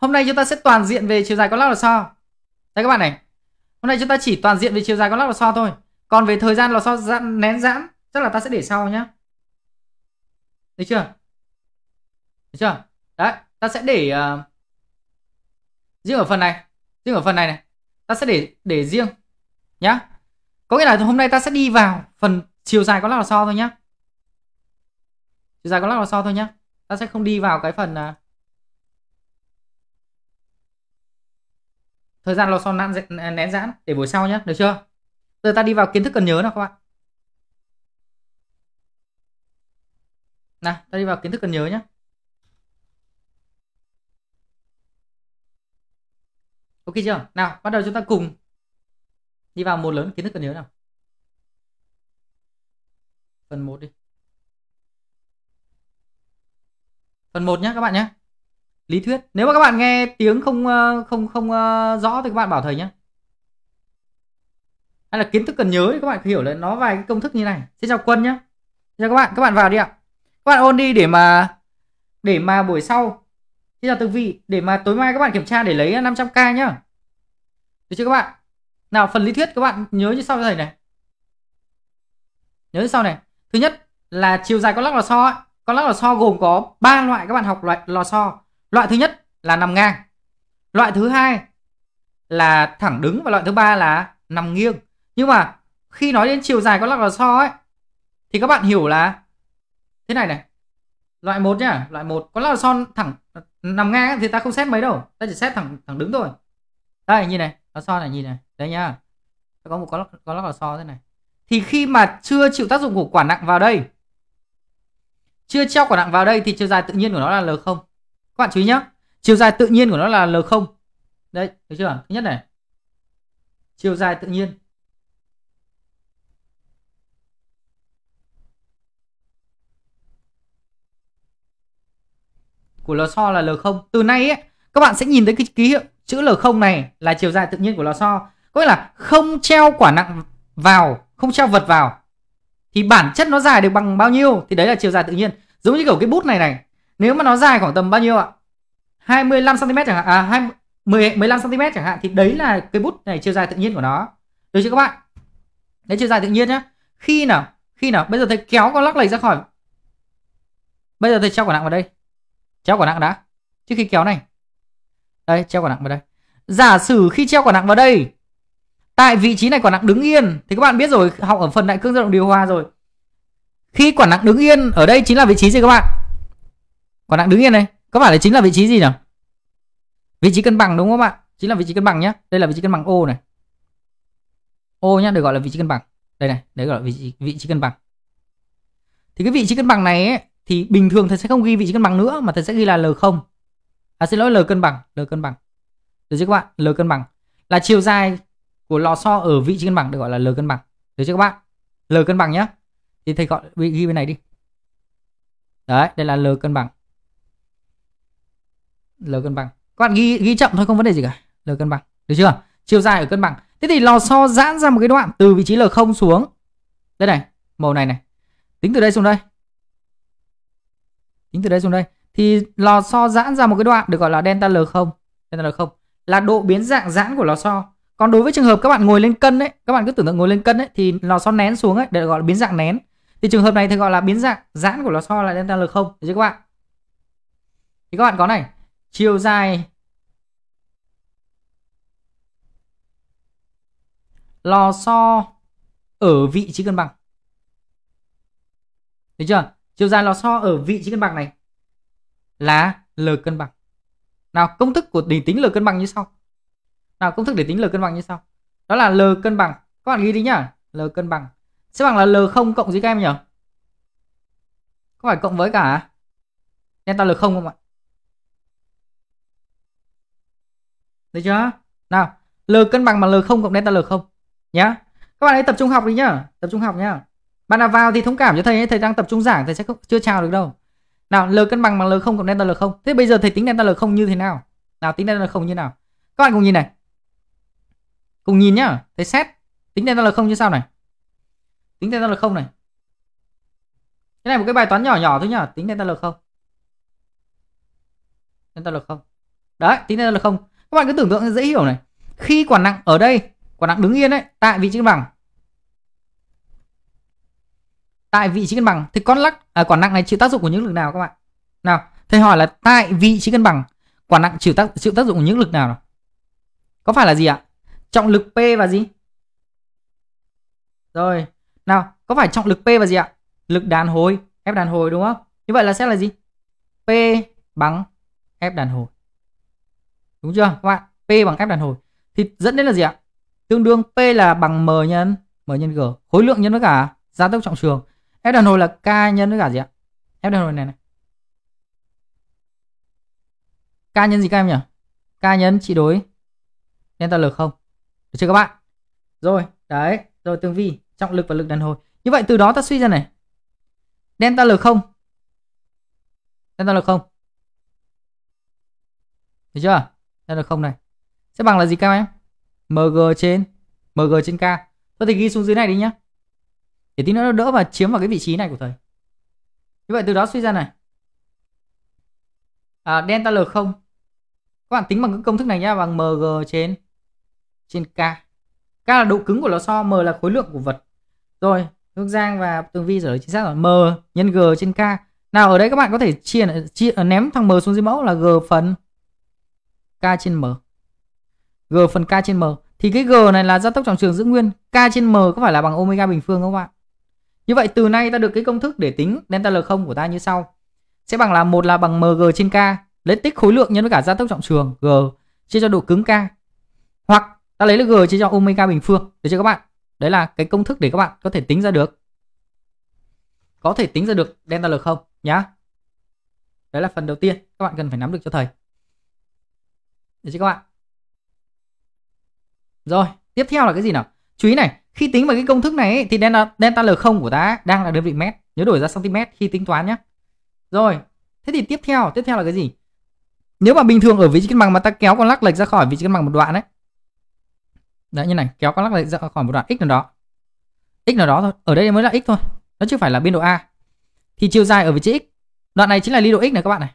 Hôm nay chúng ta sẽ toàn diện về chiều dài con lắc lò xo. Đây các bạn này. Hôm nay chúng ta chỉ toàn diện về chiều dài con lắc lò xo thôi. Còn về thời gian lò xo giãn, nén giãn chắc là ta sẽ để sau nhá. Thấy chưa? Thấy chưa? Đấy, ta sẽ để uh, riêng ở phần này, riêng ở phần này này, ta sẽ để để riêng nhá. Có nghĩa là hôm nay ta sẽ đi vào phần chiều dài con lắc lò xo thôi nhá. Chiều dài con lắc lò xo thôi nhá. Ta sẽ không đi vào cái phần uh, thời gian lò xo nãn nén giãn để buổi sau nhé được chưa giờ ta đi vào kiến thức cần nhớ nào các bạn nào ta đi vào kiến thức cần nhớ nhé ok chưa nào bắt đầu chúng ta cùng đi vào một lớn kiến thức cần nhớ nào phần 1 đi phần 1 nhé các bạn nhé lý thuyết nếu mà các bạn nghe tiếng không ờ, không không ờ, rõ thì các bạn bảo thầy nhé hay là kiến thức cần nhớ thì các bạn hiểu là nó vài cái công thức như này xin chào quân nhé chào các bạn các bạn vào đi ạ các bạn ôn đi để mà để mà buổi sau xin chào từng vị để mà tối mai các bạn kiểm tra để lấy 500k nhá được chưa các bạn nào phần lý thuyết các bạn nhớ như sau thầy này nhớ như sau này thứ nhất là chiều dài con lắc lò xo con lắc lò xo gồm có ba loại các bạn học loại lò xo Loại thứ nhất là nằm ngang. Loại thứ hai là thẳng đứng và loại thứ ba là nằm nghiêng. Nhưng mà khi nói đến chiều dài của lắc lò xo ấy thì các bạn hiểu là thế này này. Loại một nhá, loại một con lắc lò xo thẳng nằm ngang thì ta không xét mấy đâu, ta chỉ xét thẳng thẳng đứng thôi. Đây nhìn này, lò xo này nhìn này, đấy nhá. Ta có một con lắc, con lắc lò xo thế này. Thì khi mà chưa chịu tác dụng của quả nặng vào đây chưa treo quả nặng vào đây thì chiều dài tự nhiên của nó là L0. Các bạn chú ý nhé. Chiều dài tự nhiên của nó là L0. Đây, thấy chưa? Thứ nhất này. Chiều dài tự nhiên. Của lò xo là L0. Từ nay ấy, các bạn sẽ nhìn thấy cái ký hiệu chữ L0 này là chiều dài tự nhiên của lò xo. Có nghĩa là không treo quả nặng vào, không treo vật vào thì bản chất nó dài được bằng bao nhiêu thì đấy là chiều dài tự nhiên giống như kiểu cái bút này này nếu mà nó dài khoảng tầm bao nhiêu ạ 25 cm chẳng hạn à 20, 10, 15 cm chẳng hạn thì đấy là cái bút này chiều dài tự nhiên của nó được chưa các bạn đấy chiều dài tự nhiên nhá khi nào khi nào bây giờ thầy kéo con lắc lầy ra khỏi bây giờ thầy treo quả nặng vào đây treo quả nặng đã trước khi kéo này đây treo quả nặng vào đây giả sử khi treo quả nặng vào đây tại vị trí này quả nặng đứng yên thì các bạn biết rồi học ở phần đại cương dao động điều hòa rồi khi quả nặng đứng yên ở đây chính là vị trí gì các bạn còn đang đứng yên đây có phải là chính là vị trí gì nào vị trí cân bằng đúng không ạ chính là vị trí cân bằng nhé đây là vị trí cân bằng ô này ô nhá được gọi là vị trí cân bằng đây này đấy gọi là vị trí, vị trí cân bằng thì cái vị trí cân bằng này ấy, thì bình thường thầy sẽ không ghi vị trí cân bằng nữa mà thầy sẽ ghi là l không à xin lỗi l cân bằng l cân bằng được chưa các bạn l cân bằng là chiều dài của lò xo ở vị trí cân bằng được gọi là l cân bằng được chưa các bạn l cân bằng nhé thì thầy gọi ghi bên này đi đấy đây là l cân bằng L cân bằng. Các bạn ghi ghi chậm thôi không vấn đề gì cả. L cân bằng. Được chưa? Chiều dài ở cân bằng. Thế thì lò xo giãn ra một cái đoạn từ vị trí L0 xuống. Đây này, màu này này. Tính từ đây xuống đây. Tính từ đây xuống đây thì lò xo giãn ra một cái đoạn được gọi là delta L0, delta L0 là độ biến dạng giãn của lò xo. Còn đối với trường hợp các bạn ngồi lên cân đấy, các bạn cứ tưởng tượng ngồi lên cân đấy thì lò xo nén xuống ấy để gọi là biến dạng nén. Thì trường hợp này thì gọi là biến dạng giãn của lò xo là delta L0 được chưa các bạn? Thì các bạn có này, chiều dài lò xo ở vị trí cân bằng thấy chưa chiều dài lò xo ở vị trí cân bằng này là l cân bằng nào công thức của để tính l cân bằng như sau nào công thức để tính l cân bằng như sau đó là l cân bằng các bạn ghi đi nhá l cân bằng sẽ bằng là l không cộng gì các em nhỉ có phải cộng với cả delta l không không ạ Được chưa? Nào, L cân bằng bằng L không cộng delta L không nhá. Các bạn hãy tập trung học đi nhá, tập trung học nhá. Bạn nào vào thì thông cảm cho thầy ấy, thầy đang tập trung giảng thầy sẽ không, chưa chào được đâu. Nào, L cân bằng bằng L không cộng delta L không. Thế bây giờ thầy tính delta L không như thế nào? Nào tính delta L không như nào? Các bạn cùng nhìn này. Cùng nhìn nhá, thầy xét tính delta L không như sau này. Tính delta L không này. Cái này một cái bài toán nhỏ nhỏ thôi nhá, tính delta L không. Delta L không. Đấy, tính delta L không các bạn cứ tưởng tượng dễ hiểu này khi quả nặng ở đây quả nặng đứng yên đấy tại vị trí cân bằng tại vị trí cân bằng thì con lắc à, quả nặng này chịu tác dụng của những lực nào các bạn nào thầy hỏi là tại vị trí cân bằng quả nặng chịu tác chịu tác dụng của những lực nào, nào? có phải là gì ạ trọng lực p và gì rồi nào có phải trọng lực p và gì ạ lực đàn hồi f đàn hồi đúng không như vậy là sẽ là gì p bằng f đàn hồi đúng chưa các bạn p bằng f đàn hồi thì dẫn đến là gì ạ tương đương p là bằng m nhân m nhân g khối lượng nhân với cả gia tốc trọng trường f đàn hồi là k nhân với cả gì ạ f đàn hồi này này k nhân gì các em nhỉ k nhân trị đối delta l không được chưa các bạn rồi đấy rồi tương vi trọng lực và lực đàn hồi như vậy từ đó ta suy ra này delta l không delta l không được chưa ra là không này sẽ bằng là gì các em mg trên mg trên k tôi thì ghi xuống dưới này đi nhá để tí nữa nó đỡ và chiếm vào cái vị trí này của thầy như vậy từ đó suy ra này à, delta l không các bạn tính bằng cái công thức này nhá bằng mg trên trên k k là độ cứng của lò xo m là khối lượng của vật rồi Hương Giang và Tường Vi giải chính xác là M nhân G trên K. Nào ở đây các bạn có thể chia chia ném thằng M xuống dưới mẫu là G phần K trên M. G phần K trên M. Thì cái G này là gia tốc trọng trường giữ nguyên. K trên M có phải là bằng omega bình phương không các bạn? Như vậy từ nay ta được cái công thức để tính delta L0 của ta như sau. Sẽ bằng là một là bằng MG trên K. Lấy tích khối lượng nhân với cả gia tốc trọng trường G chia cho độ cứng K. Hoặc ta lấy G chia cho omega bình phương. Được chưa các bạn? Đấy là cái công thức để các bạn có thể tính ra được. Có thể tính ra được delta L0 nhá. Đấy là phần đầu tiên các bạn cần phải nắm được cho thầy. Được chưa các bạn? Rồi, tiếp theo là cái gì nào? Chú ý này, khi tính vào cái công thức này ấy, thì delta, delta L0 của ta đang là đơn vị mét. Nhớ đổi ra cm khi tính toán nhé. Rồi, thế thì tiếp theo, tiếp theo là cái gì? Nếu mà bình thường ở vị trí cân bằng mà ta kéo con lắc lệch ra khỏi vị trí cân bằng một đoạn đấy. Đấy như này, kéo con lắc lệch ra khỏi một đoạn x nào đó. X nào đó thôi, ở đây mới là x thôi. Nó chứ phải là biên độ A. Thì chiều dài ở vị trí x. Đoạn này chính là ly độ x này các bạn này.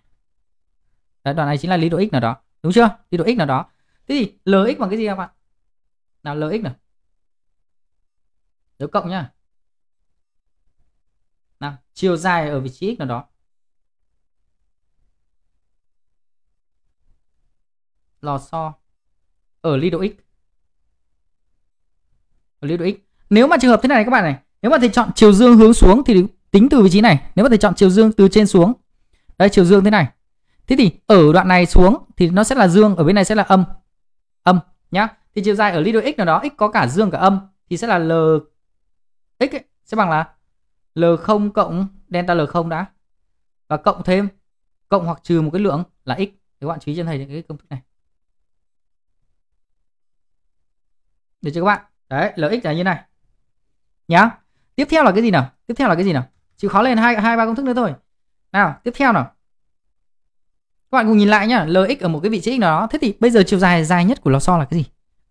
Đấy, đoạn này chính là ly độ x nào đó đúng chưa thì độ x nào đó thế thì lx bằng cái gì các bạn nào lx nào? nếu cộng nhá nào chiều dài ở vị trí x nào đó lò xo ở ly độ x ở ly độ x nếu mà trường hợp thế này các bạn này nếu mà thầy chọn chiều dương hướng xuống thì tính từ vị trí này nếu mà thầy chọn chiều dương từ trên xuống đây chiều dương thế này Thế thì ở đoạn này xuống thì nó sẽ là dương, ở bên này sẽ là âm. Âm nhá. Thì chiều dài ở ly đôi x nào đó, x có cả dương cả âm thì sẽ là L x ấy, sẽ bằng là L0 cộng delta L0 đã. Và cộng thêm cộng hoặc trừ một cái lượng là x. Thì các bạn chú ý cho thầy những cái công thức này. Được chưa các bạn? Đấy, Lx là như này. Nhá. Tiếp theo là cái gì nào? Tiếp theo là cái gì nào? Chịu khó lên hai hai ba công thức nữa thôi. Nào, tiếp theo nào các bạn cùng nhìn lại nhá lx ở một cái vị trí nào đó thế thì bây giờ chiều dài dài nhất của lò xo là cái gì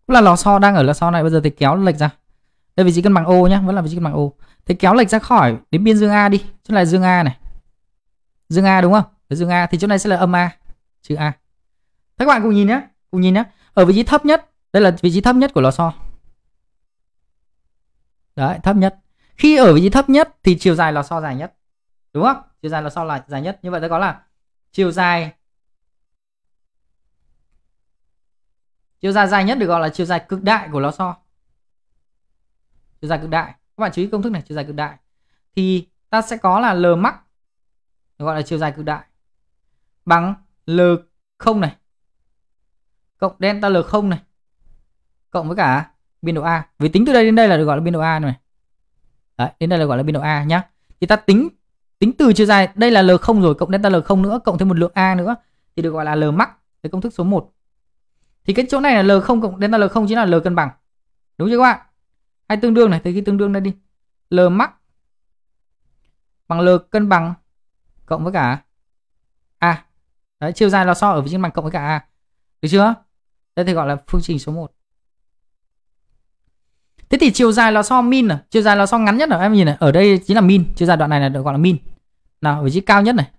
cũng là lò xo đang ở lò xo này bây giờ thì kéo lệch ra đây vị trí cân bằng ô nhá vẫn là vị trí cân bằng ô thì kéo lệch ra khỏi đến biên dương a đi chỗ này dương a này dương a đúng không dương a thì chỗ này sẽ là âm a chữ a thế các bạn cùng nhìn nhá cùng nhìn nhá ở vị trí thấp nhất đây là vị trí thấp nhất của lò xo đấy thấp nhất khi ở vị trí thấp nhất thì chiều dài lò xo dài nhất đúng không chiều dài lò xo là dài nhất như vậy ta có là chiều dài chiều dài dài nhất được gọi là chiều dài cực đại của lò xo chiều dài cực đại các bạn chú ý công thức này chiều dài cực đại thì ta sẽ có là l mắc gọi là chiều dài cực đại bằng l không này cộng delta l không này cộng với cả biên độ a vì tính từ đây đến đây là được gọi là biên độ a này đấy đến đây là gọi là biên độ a nhá thì ta tính tính từ chiều dài đây là l không rồi cộng delta l không nữa cộng thêm một lượng a nữa thì được gọi là l mắc cái công thức số 1 thì cái chỗ này là L0 cộng đến delta L0 chính là L cân bằng. Đúng chưa các bạn? Hay tương đương này, thì cái tương đương đây đi. L max bằng L cân bằng cộng với cả A. Đấy, chiều dài lò xo ở phía trên bằng cộng với cả A. Được chưa? Đây thì gọi là phương trình số 1. Thế thì chiều dài lò xo min này, chiều dài lò xo ngắn nhất ở à? em nhìn này, ở đây chính là min, chiều dài đoạn này là được gọi là min. Nào, vị trí cao nhất này.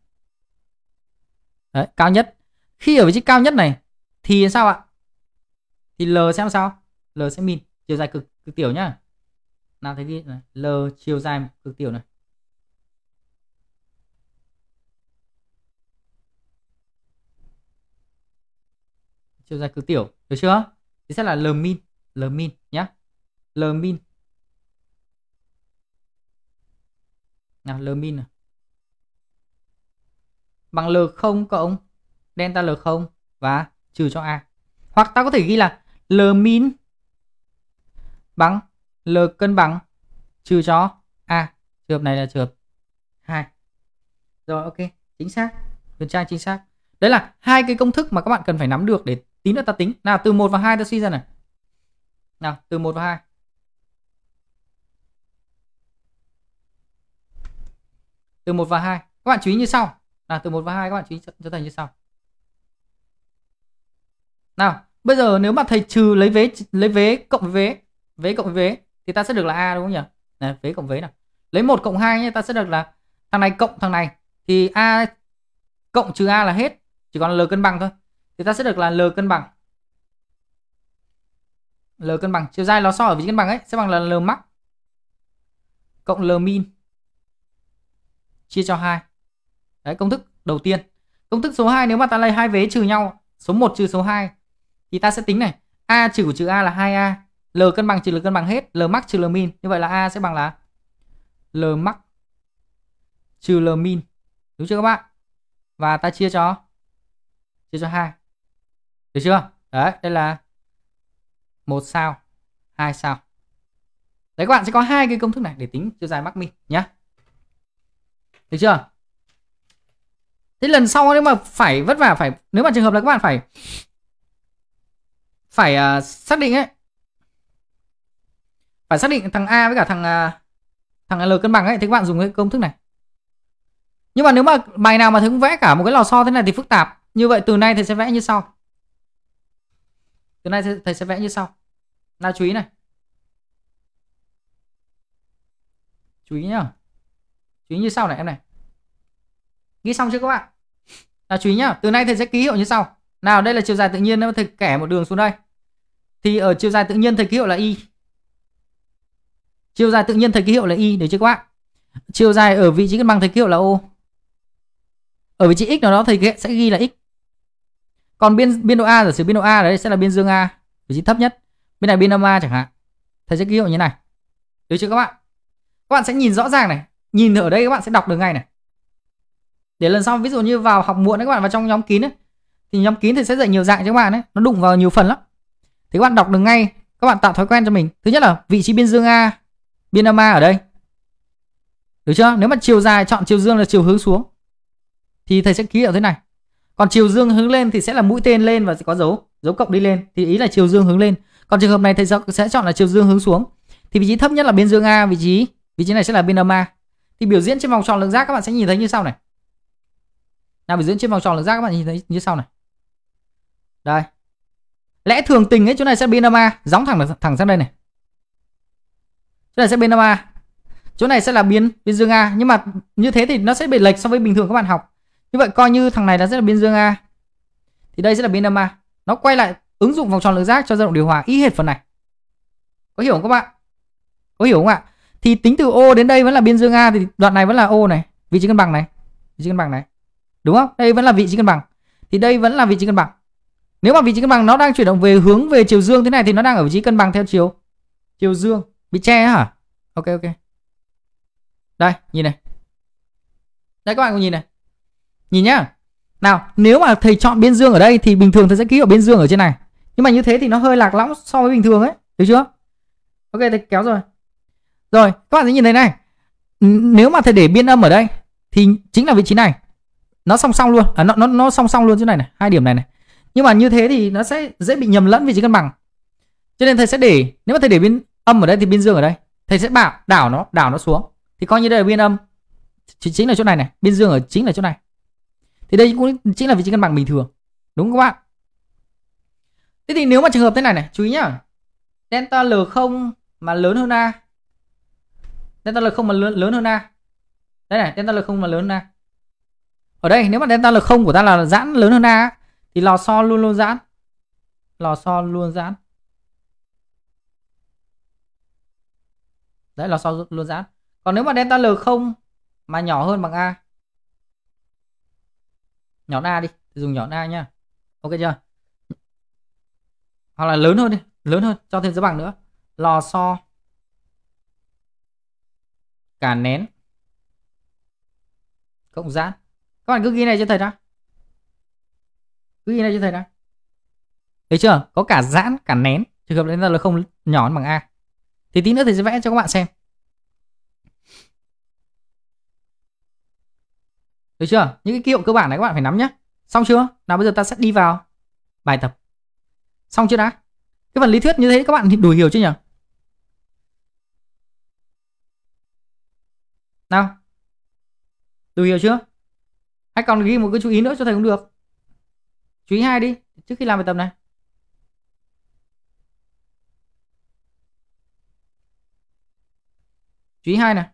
Đấy, cao nhất. Khi ở vị trí cao nhất này thì sao ạ? thì L xem sao L sẽ min chiều dài cực cực tiểu nhá nào thấy đi L chiều dài cực tiểu này chiều dài cực tiểu được chưa thì sẽ là L min L min nhá L min nào L min này bằng l không cộng delta l không và trừ cho A. Hoặc ta có thể ghi là L min bằng L cân bằng trừ cho A. À, trường hợp này là trường hợp 2. Rồi ok, chính xác. Huyền Trang chính xác. Đấy là hai cái công thức mà các bạn cần phải nắm được để tí nữa ta tính. Nào từ 1 và 2 ta suy ra này. Nào, từ 1 và 2. Từ 1 và 2. Các bạn chú ý như sau. Nào từ 1 và 2 các bạn chú ý cho, thành như sau. Nào, Bây giờ nếu mà thầy trừ lấy vế lấy vế cộng vế, vế cộng vế thì ta sẽ được là a đúng không nhỉ? Này, vế cộng vế nào. Lấy 1 cộng 2 nhé, ta sẽ được là thằng này cộng thằng này thì a cộng trừ a là hết, chỉ còn l cân bằng thôi. Thì ta sẽ được là l cân bằng. L cân bằng, chiều dài lò xo ở vị trí cân bằng ấy sẽ bằng là l max cộng l min chia cho 2. Đấy công thức đầu tiên. Công thức số 2 nếu mà ta lấy hai vế trừ nhau, số 1 trừ số 2 thì ta sẽ tính này a trừ của chữ a là 2a l cân bằng trừ l cân bằng hết l max trừ l min như vậy là a sẽ bằng là l max trừ l min đúng chưa các bạn và ta chia cho chia cho hai được chưa đấy đây là một sao hai sao đấy các bạn sẽ có hai cái công thức này để tính chiều dài max min nhé được chưa thế lần sau nếu mà phải vất vả phải nếu mà trường hợp là các bạn phải phải uh, xác định ấy phải xác định thằng A với cả thằng uh, thằng L cân bằng ấy thì các bạn dùng cái công thức này nhưng mà nếu mà bài nào mà thầy cũng vẽ cả một cái lò xo thế này thì phức tạp như vậy từ nay thầy sẽ vẽ như sau từ nay thầy sẽ vẽ như sau nào chú ý này chú ý nhá chú ý như sau này em này ghi xong chưa các bạn nào chú ý nhá từ nay thầy sẽ ký hiệu như sau nào đây là chiều dài tự nhiên thầy kẻ một đường xuống đây thì ở chiều dài tự nhiên thầy ký hiệu là y chiều dài tự nhiên thầy ký hiệu là y được chưa các bác chiều dài ở vị trí cân bằng thầy ký hiệu là o ở vị trí x nào đó thầy sẽ ghi là x còn biên biên độ a giả sử biên độ a đấy sẽ là biên dương a vị trí thấp nhất bên này biên âm a chẳng hạn thầy sẽ ký hiệu như này được chưa các bạn các bạn sẽ nhìn rõ ràng này nhìn ở đây các bạn sẽ đọc được ngay này để lần sau ví dụ như vào học muộn đấy các bạn vào trong nhóm kín ấy thì nhóm kín thì sẽ dạy nhiều dạng cho các bạn ấy nó đụng vào nhiều phần lắm thì các bạn đọc được ngay các bạn tạo thói quen cho mình thứ nhất là vị trí biên dương a biên âm a ở đây được chưa nếu mà chiều dài chọn chiều dương là chiều hướng xuống thì thầy sẽ ký ở thế này còn chiều dương hướng lên thì sẽ là mũi tên lên và sẽ có dấu dấu cộng đi lên thì ý là chiều dương hướng lên còn trường hợp này thầy sẽ chọn là chiều dương hướng xuống thì vị trí thấp nhất là biên dương a vị trí vị trí này sẽ là biên âm a thì biểu diễn trên vòng tròn lượng giác các bạn sẽ nhìn thấy như sau này nào biểu diễn trên vòng tròn lượng giác các bạn nhìn thấy như sau này đây lẽ thường tình ấy chỗ này sẽ bên nam a gióng thẳng thẳng sang đây này chỗ này sẽ bên nam a chỗ này sẽ là biến biên dương a nhưng mà như thế thì nó sẽ bị lệch so với bình thường các bạn học như vậy coi như thằng này là sẽ là biên dương a thì đây sẽ là biên nam a nó quay lại ứng dụng vòng tròn lượng giác cho dao động điều hòa y hệt phần này có hiểu không các bạn có hiểu không ạ thì tính từ ô đến đây vẫn là biên dương a thì đoạn này vẫn là ô này vị trí cân bằng này vị trí cân bằng này đúng không đây vẫn là vị trí cân bằng thì đây vẫn là vị trí cân bằng nếu mà vị trí cân bằng nó đang chuyển động về hướng về chiều dương thế này thì nó đang ở vị trí cân bằng theo chiều chiều dương bị che hả? Ok ok. Đây, nhìn này. Đây các bạn cùng nhìn này. Nhìn nhá. Nào, nếu mà thầy chọn biên dương ở đây thì bình thường thầy sẽ ký ở biên dương ở trên này. Nhưng mà như thế thì nó hơi lạc lõng so với bình thường ấy, được chưa? Ok, thầy kéo rồi. Rồi, các bạn sẽ nhìn thấy này. Nếu mà thầy để biên âm ở đây thì chính là vị trí này. Nó song song luôn, à, nó nó nó song song luôn chỗ này này, hai điểm này này nhưng mà như thế thì nó sẽ dễ bị nhầm lẫn vị trí cân bằng cho nên thầy sẽ để nếu mà thầy để biên âm ở đây thì biên dương ở đây thầy sẽ bảo đảo nó đảo nó xuống thì coi như đây là biên âm chính chính là chỗ này này biên dương ở chính là chỗ này thì đây cũng chính là vị trí cân bằng bình thường đúng không các bạn thế thì nếu mà trường hợp thế này này chú ý nhá delta l không mà lớn hơn a delta l không mà lớn lớn hơn a đây này delta l không mà lớn hơn a ở đây nếu mà delta l không của ta là giãn lớn hơn a thì lò xo luôn luôn giãn lò xo luôn giãn đấy lò xo luôn giãn còn nếu mà delta l không mà nhỏ hơn bằng a nhỏ a đi dùng nhỏ a nha, ok chưa hoặc là lớn hơn đi lớn hơn cho thêm dấu bằng nữa lò xo cả nén cộng giãn các bạn cứ ghi này cho thầy ra cứ in ra cho thầy nào thấy chưa có cả giãn cả nén trường hợp đấy là không nhỏ bằng a thì tí nữa thầy sẽ vẽ cho các bạn xem được chưa những cái ký hiệu cơ bản này các bạn phải nắm nhé xong chưa nào bây giờ ta sẽ đi vào bài tập xong chưa đã cái phần lý thuyết như thế các bạn đủ hiểu chưa nhỉ nào đủ hiểu chưa hay còn ghi một cái chú ý nữa cho thầy cũng được chú ý hai đi trước khi làm bài tập này chú ý hai này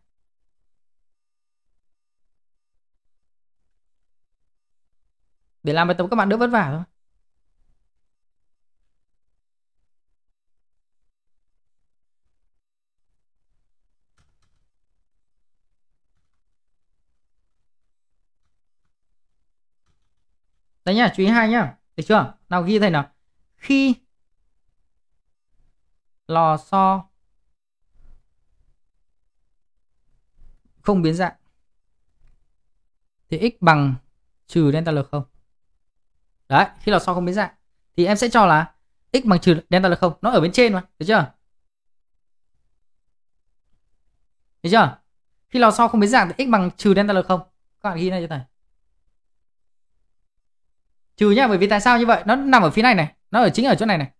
để làm bài tập các bạn đỡ vất vả thôi đấy nhá chú ý hai nhá được chưa nào ghi thầy nào khi lò xo không biến dạng thì x bằng trừ delta l không đấy khi lò xo không biến dạng thì em sẽ cho là x bằng trừ delta l không nó ở bên trên mà được chưa được chưa khi lò xo không biến dạng thì x bằng trừ delta l không các bạn ghi này cho thầy trừ nhá bởi vì tại sao như vậy nó nằm ở phía này này nó ở chính ở chỗ này này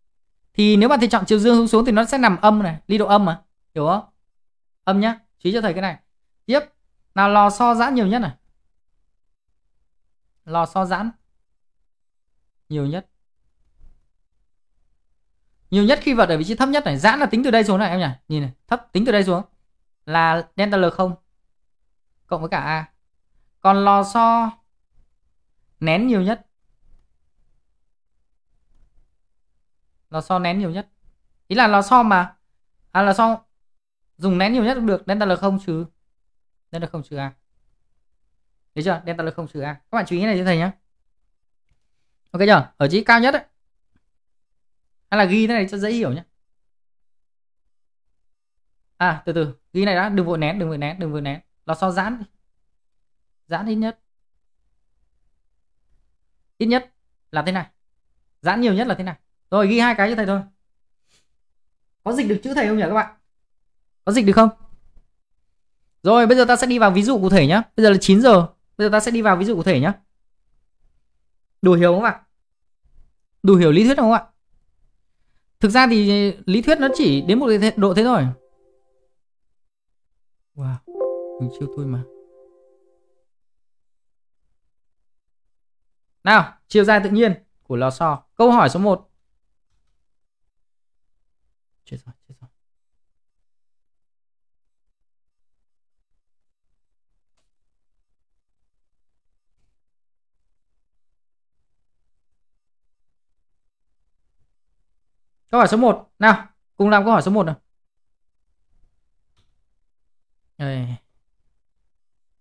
thì nếu bạn thì chọn chiều dương hướng xuống thì nó sẽ nằm âm này ly độ âm mà hiểu không âm nhá chú ý cho thầy cái này tiếp nào lò xo giãn nhiều nhất này lò xo giãn nhiều nhất nhiều nhất khi vật ở vị trí thấp nhất này giãn là tính từ đây xuống này em nhỉ nhìn này thấp tính từ đây xuống là delta l không cộng với cả a còn lò xo nén nhiều nhất lò xo nén nhiều nhất ý là lò xo mà à lò xo dùng nén nhiều nhất cũng được delta là không trừ delta không trừ a thấy chưa delta là không trừ a à? các bạn chú ý này cho thầy nhé ok chưa ở chữ cao nhất ấy hay là ghi thế này cho dễ hiểu nhé à từ từ ghi này đã đừng vội nén đừng vội nén đừng vội nén lò xo giãn giãn ít nhất ít nhất là thế này giãn nhiều nhất là thế này rồi ghi hai cái cho thầy thôi có dịch được chữ thầy không nhỉ các bạn có dịch được không rồi bây giờ ta sẽ đi vào ví dụ cụ thể nhá bây giờ là 9 giờ bây giờ ta sẽ đi vào ví dụ cụ thể nhá đủ hiểu không ạ đủ hiểu lý thuyết không ạ thực ra thì lý thuyết nó chỉ đến một độ thế thôi wow mình chiêu tôi mà nào chiều dài tự nhiên của lò xo câu hỏi số 1 chết rồi chết rồi Câu hỏi số 1 nào, cùng làm câu hỏi số 1 nào. Đây.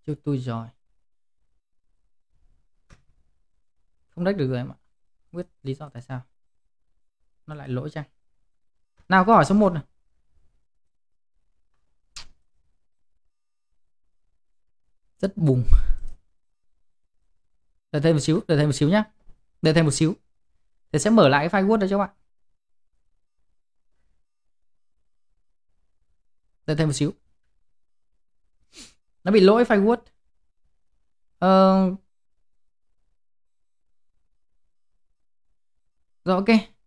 Chứ tôi rồi. Không đách được rồi em ạ. biết lý do tại sao. Nó lại lỗi chăng? Nào câu hỏi số 1 này. Rất bùng. Đợi thêm một xíu, đợi thêm một xíu nhé. Đợi thêm một xíu. Thế sẽ mở lại cái file Word đó cho các bạn. Đợi thêm một xíu. Nó bị lỗi file Word. Ờ... Rồi dạ, ok.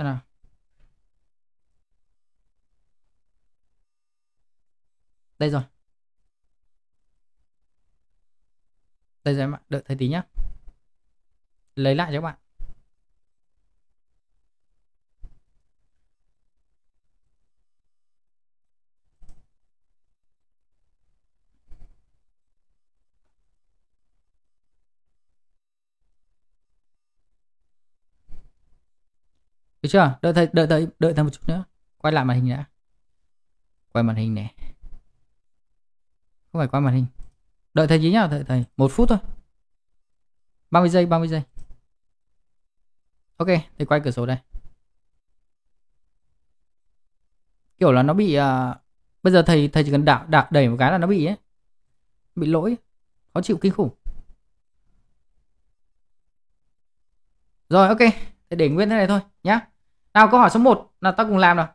xem nào đây rồi đây rồi em ạ đợi thấy tí nhá lấy lại cho các bạn chưa đợi thầy đợi thầy đợi thầy một chút nữa quay lại màn hình đã quay màn hình này không phải quay màn hình đợi thầy gì nhá đợi thầy một phút thôi 30 giây 30 giây ok thầy quay cửa sổ đây kiểu là nó bị uh, bây giờ thầy thầy chỉ cần đạp đạp đẩy một cái là nó bị ấy bị lỗi khó chịu kinh khủng rồi ok thầy để nguyên thế này thôi nhá nào câu hỏi số 1 là ta cùng làm nào.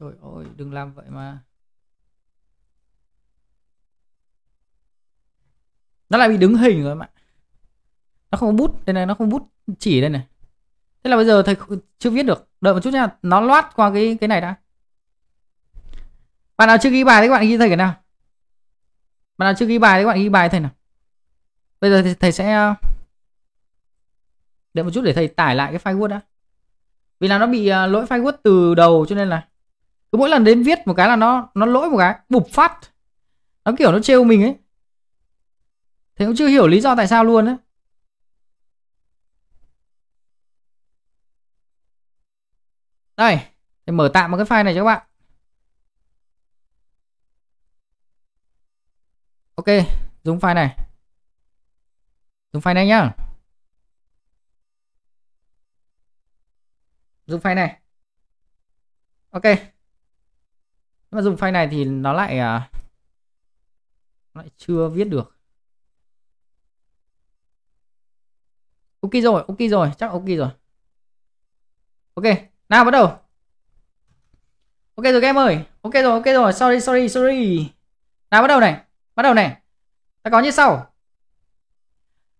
Trời ơi, đừng làm vậy mà. Nó lại bị đứng hình rồi mà. Nó không có bút, đây này nó không bút chỉ đây này. Thế là bây giờ thầy chưa viết được. Đợi một chút nha, nó loát qua cái cái này đã. Bạn nào chưa ghi bài thì các bạn ghi thầy cái nào. Bạn nào chưa ghi bài thì các bạn ghi bài thầy nào. Bây giờ thầy, thầy sẽ đợi một chút để thầy tải lại cái file word đã vì là nó bị à, lỗi file word từ đầu cho nên là cứ mỗi lần đến viết một cái là nó nó lỗi một cái bụp phát nó kiểu nó trêu mình ấy thầy cũng chưa hiểu lý do tại sao luôn ấy đây thầy mở tạm một cái file này cho các bạn ok dùng file này dùng file này nhá dùng file này ok nhưng mà dùng file này thì nó lại à, nó lại chưa viết được ok rồi ok rồi chắc ok rồi ok nào bắt đầu ok rồi các em ơi ok rồi ok rồi sorry sorry sorry nào bắt đầu này bắt đầu này ta có như sau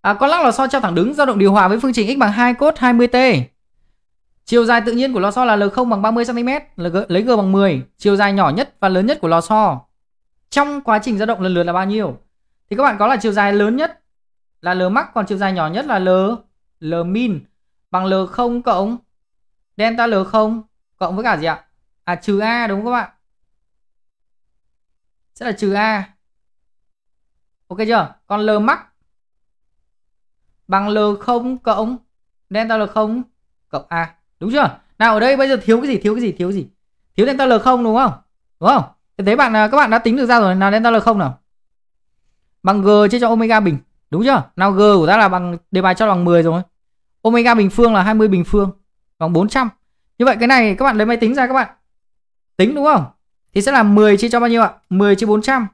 à, con lắc lò xo treo thẳng đứng dao động điều hòa với phương trình x bằng 2 cos 20t Chiều dài tự nhiên của lò xo là L0 bằng 30 cm, lấy G bằng 10, chiều dài nhỏ nhất và lớn nhất của lò xo. Trong quá trình dao động lần lượt là bao nhiêu? Thì các bạn có là chiều dài lớn nhất là L max còn chiều dài nhỏ nhất là L L min bằng L0 cộng delta L0 cộng với cả gì ạ? À trừ A đúng không các bạn? Sẽ là trừ A. Ok chưa? Còn L max bằng L0 cộng delta L0 cộng A đúng chưa nào ở đây bây giờ thiếu cái gì thiếu cái gì thiếu cái gì thiếu delta l không đúng không đúng không thế thế bạn à, các bạn đã tính được ra rồi nào delta l không nào bằng g chia cho omega bình đúng chưa nào g của ta là bằng đề bài cho bằng 10 rồi omega bình phương là 20 bình phương bằng 400 như vậy cái này các bạn lấy máy tính ra các bạn tính đúng không thì sẽ là 10 chia cho bao nhiêu ạ 10 chia 400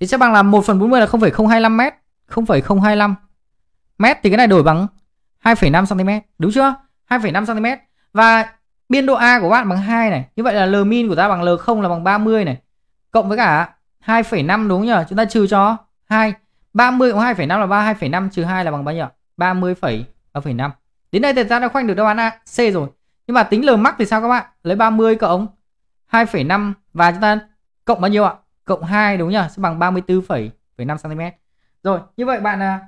thì sẽ bằng là 1 phần 40 là 0,025 mét 0,025 mét thì cái này đổi bằng 2,5 cm, đúng chưa? 2,5 cm. Và biên độ A của bạn bằng 2 này. Như vậy là L min của ta bằng L0 là bằng 30 này. Cộng với cả 2,5 đúng nhỉ? Chúng ta trừ cho 2. 30 cộng 2,5 là 3, 2,5 trừ 2 là bằng bao nhiêu? 30,5. Đến đây thì ta đã khoanh được đáp án A, C rồi. Nhưng mà tính L max thì sao các bạn? Lấy 30 cộng 2,5 và chúng ta cộng bao nhiêu ạ? Cộng 2 đúng nhỉ? Sẽ bằng 34,5 cm. Rồi, như vậy bạn à,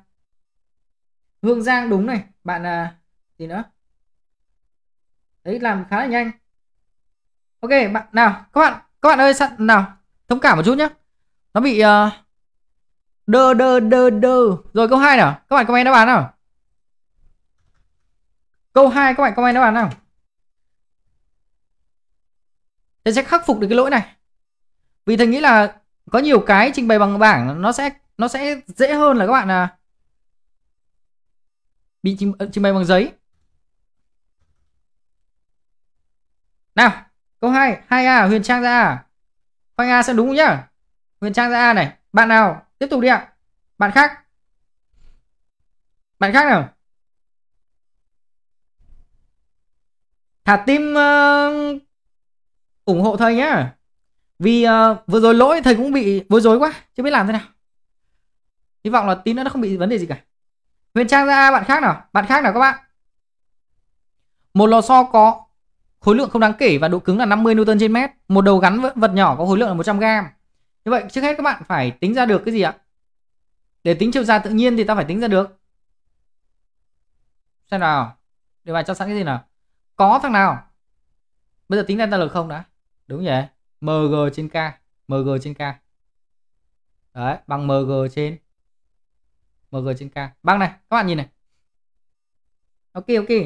Hương Giang đúng này bạn là gì nữa đấy làm khá là nhanh ok bạn nào các bạn các bạn ơi sẵn nào thông cảm một chút nhé nó bị uh, đơ đơ đơ đơ rồi câu 2 nào các bạn comment đáp án nào câu 2 các bạn comment đáp án nào Thế sẽ khắc phục được cái lỗi này vì thầy nghĩ là có nhiều cái trình bày bằng bảng nó sẽ nó sẽ dễ hơn là các bạn là bị trình ờ, bày bằng giấy. Nào, câu 2, 2A Huyền Trang ra A. Khoanh A sẽ đúng nhá. Huyền Trang ra A này. Bạn nào? Tiếp tục đi ạ. Bạn khác. Bạn khác nào? Thả tim uh, ờ, ủng hộ thầy nhá. Vì uh, vừa rồi lỗi thầy cũng bị vừa rồi quá, chưa biết làm thế nào. Hy vọng là tí nữa nó không bị vấn đề gì cả. Huyền Trang ra bạn khác nào, bạn khác nào các bạn. Một lò xo có khối lượng không đáng kể và độ cứng là 50 Newton trên mét. Một đầu gắn vật nhỏ có khối lượng là 100 g. Như vậy trước hết các bạn phải tính ra được cái gì ạ? Để tính chiều dài tự nhiên thì ta phải tính ra được. Xem nào. Để bài cho sẵn cái gì nào. Có thằng nào? Bây giờ tính ra ta được không đã. Đúng vậy. MG trên K. MG trên K. Đấy, bằng MG trên mg trên k bác này các bạn nhìn này ok ok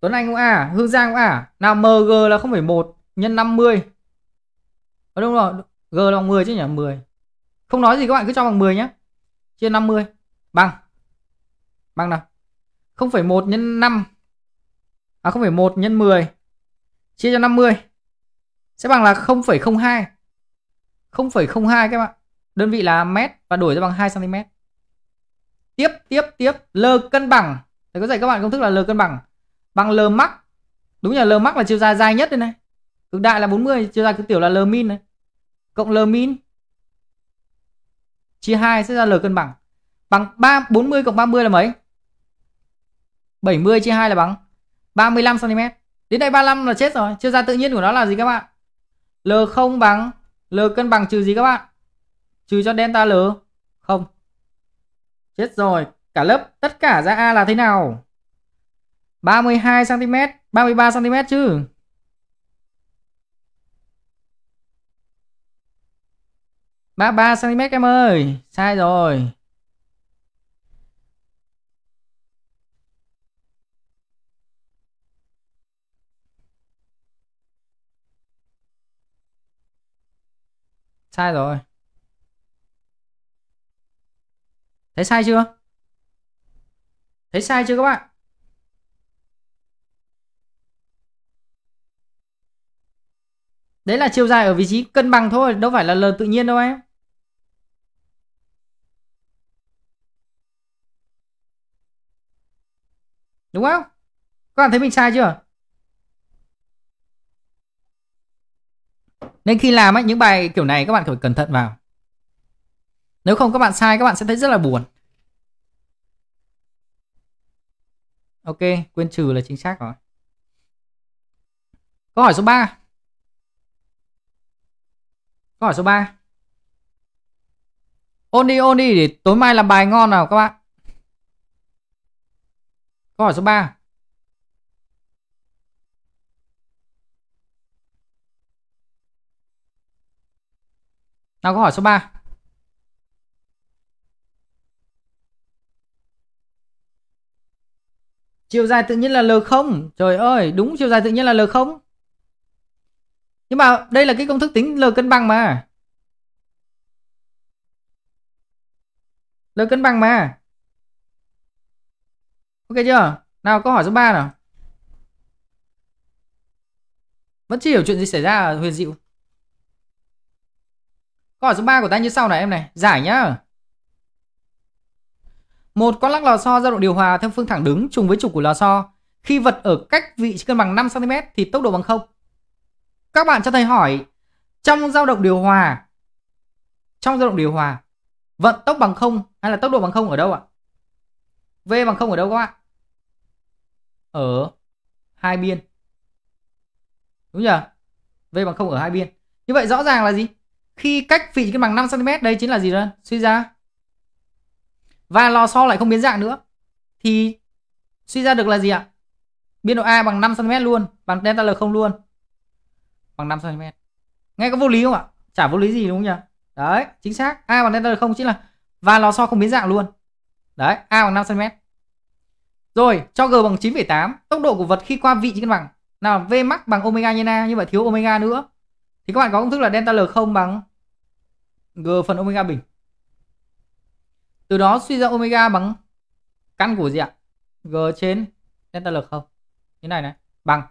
tuấn anh cũng à, hương giang cũng à. nào mg là 0,1 nhân 50 Ở ờ, đúng rồi g là bằng 10 chứ nhỉ 10 không nói gì các bạn cứ cho bằng 10 nhé chia 50 bằng bằng nào 0,1 nhân 5 à 0,1 nhân 10 chia cho 50 sẽ bằng là 0,02 0,02 các bạn đơn vị là mét và đổi ra bằng 2 cm tiếp tiếp tiếp l cân bằng thầy có dạy các bạn công thức là l cân bằng bằng l max đúng nhỉ l max là chiều dài dài nhất đây này cực đại là 40 chiều dài cực tiểu là l min này cộng l min chia 2 sẽ ra l cân bằng bằng 3 40 cộng 30 là mấy 70 chia 2 là bằng 35 cm đến đây 35 là chết rồi chiều dài tự nhiên của nó là gì các bạn l không bằng l cân bằng trừ gì các bạn trừ cho delta l không Chết rồi, cả lớp tất cả ra A là thế nào? 32 cm, 33 cm chứ. ba ba cm em ơi sai rồi sai rồi thấy sai chưa thấy sai chưa các bạn đấy là chiều dài ở vị trí cân bằng thôi đâu phải là l tự nhiên đâu em đúng không các bạn thấy mình sai chưa nên khi làm ấy, những bài kiểu này các bạn phải cẩn thận vào nếu không các bạn sai các bạn sẽ thấy rất là buồn. Ok, quên trừ là chính xác rồi. Câu hỏi số 3. Câu hỏi số 3. Ôn đi ôn đi để tối mai làm bài ngon nào các bạn. Câu hỏi số 3. Nào câu hỏi số 3. chiều dài tự nhiên là L0 trời ơi đúng chiều dài tự nhiên là L0 nhưng mà đây là cái công thức tính L cân bằng mà L cân bằng mà Ok chưa nào câu hỏi số 3 nào vẫn chưa hiểu chuyện gì xảy ra ở huyền diệu câu hỏi số 3 của ta như sau này em này giải nhá một con lắc lò xo dao động điều hòa theo phương thẳng đứng trùng với trục của lò xo. Khi vật ở cách vị cân bằng 5 cm thì tốc độ bằng không. Các bạn cho thầy hỏi trong dao động điều hòa trong dao động điều hòa vận tốc bằng không hay là tốc độ bằng không ở đâu ạ? V bằng không ở đâu các bạn? Ở hai biên. Đúng chưa? V bằng không ở hai biên. Như vậy rõ ràng là gì? Khi cách vị cân bằng 5 cm đây chính là gì đó? Suy ra và lò xo lại không biến dạng nữa thì suy ra được là gì ạ biên độ a bằng 5 cm luôn bằng delta l không luôn bằng 5 cm nghe có vô lý không ạ chả vô lý gì đúng không nhỉ đấy chính xác a bằng delta l không chính là và lò xo không biến dạng luôn đấy a bằng 5 cm rồi cho g bằng 9,8 tốc độ của vật khi qua vị trí cân bằng nào v max bằng omega nhân a như vậy thiếu omega nữa thì các bạn có công thức là delta l không bằng g phần omega bình từ đó suy ra omega bằng căn của gì ạ? G trên delta L không? Như này này, bằng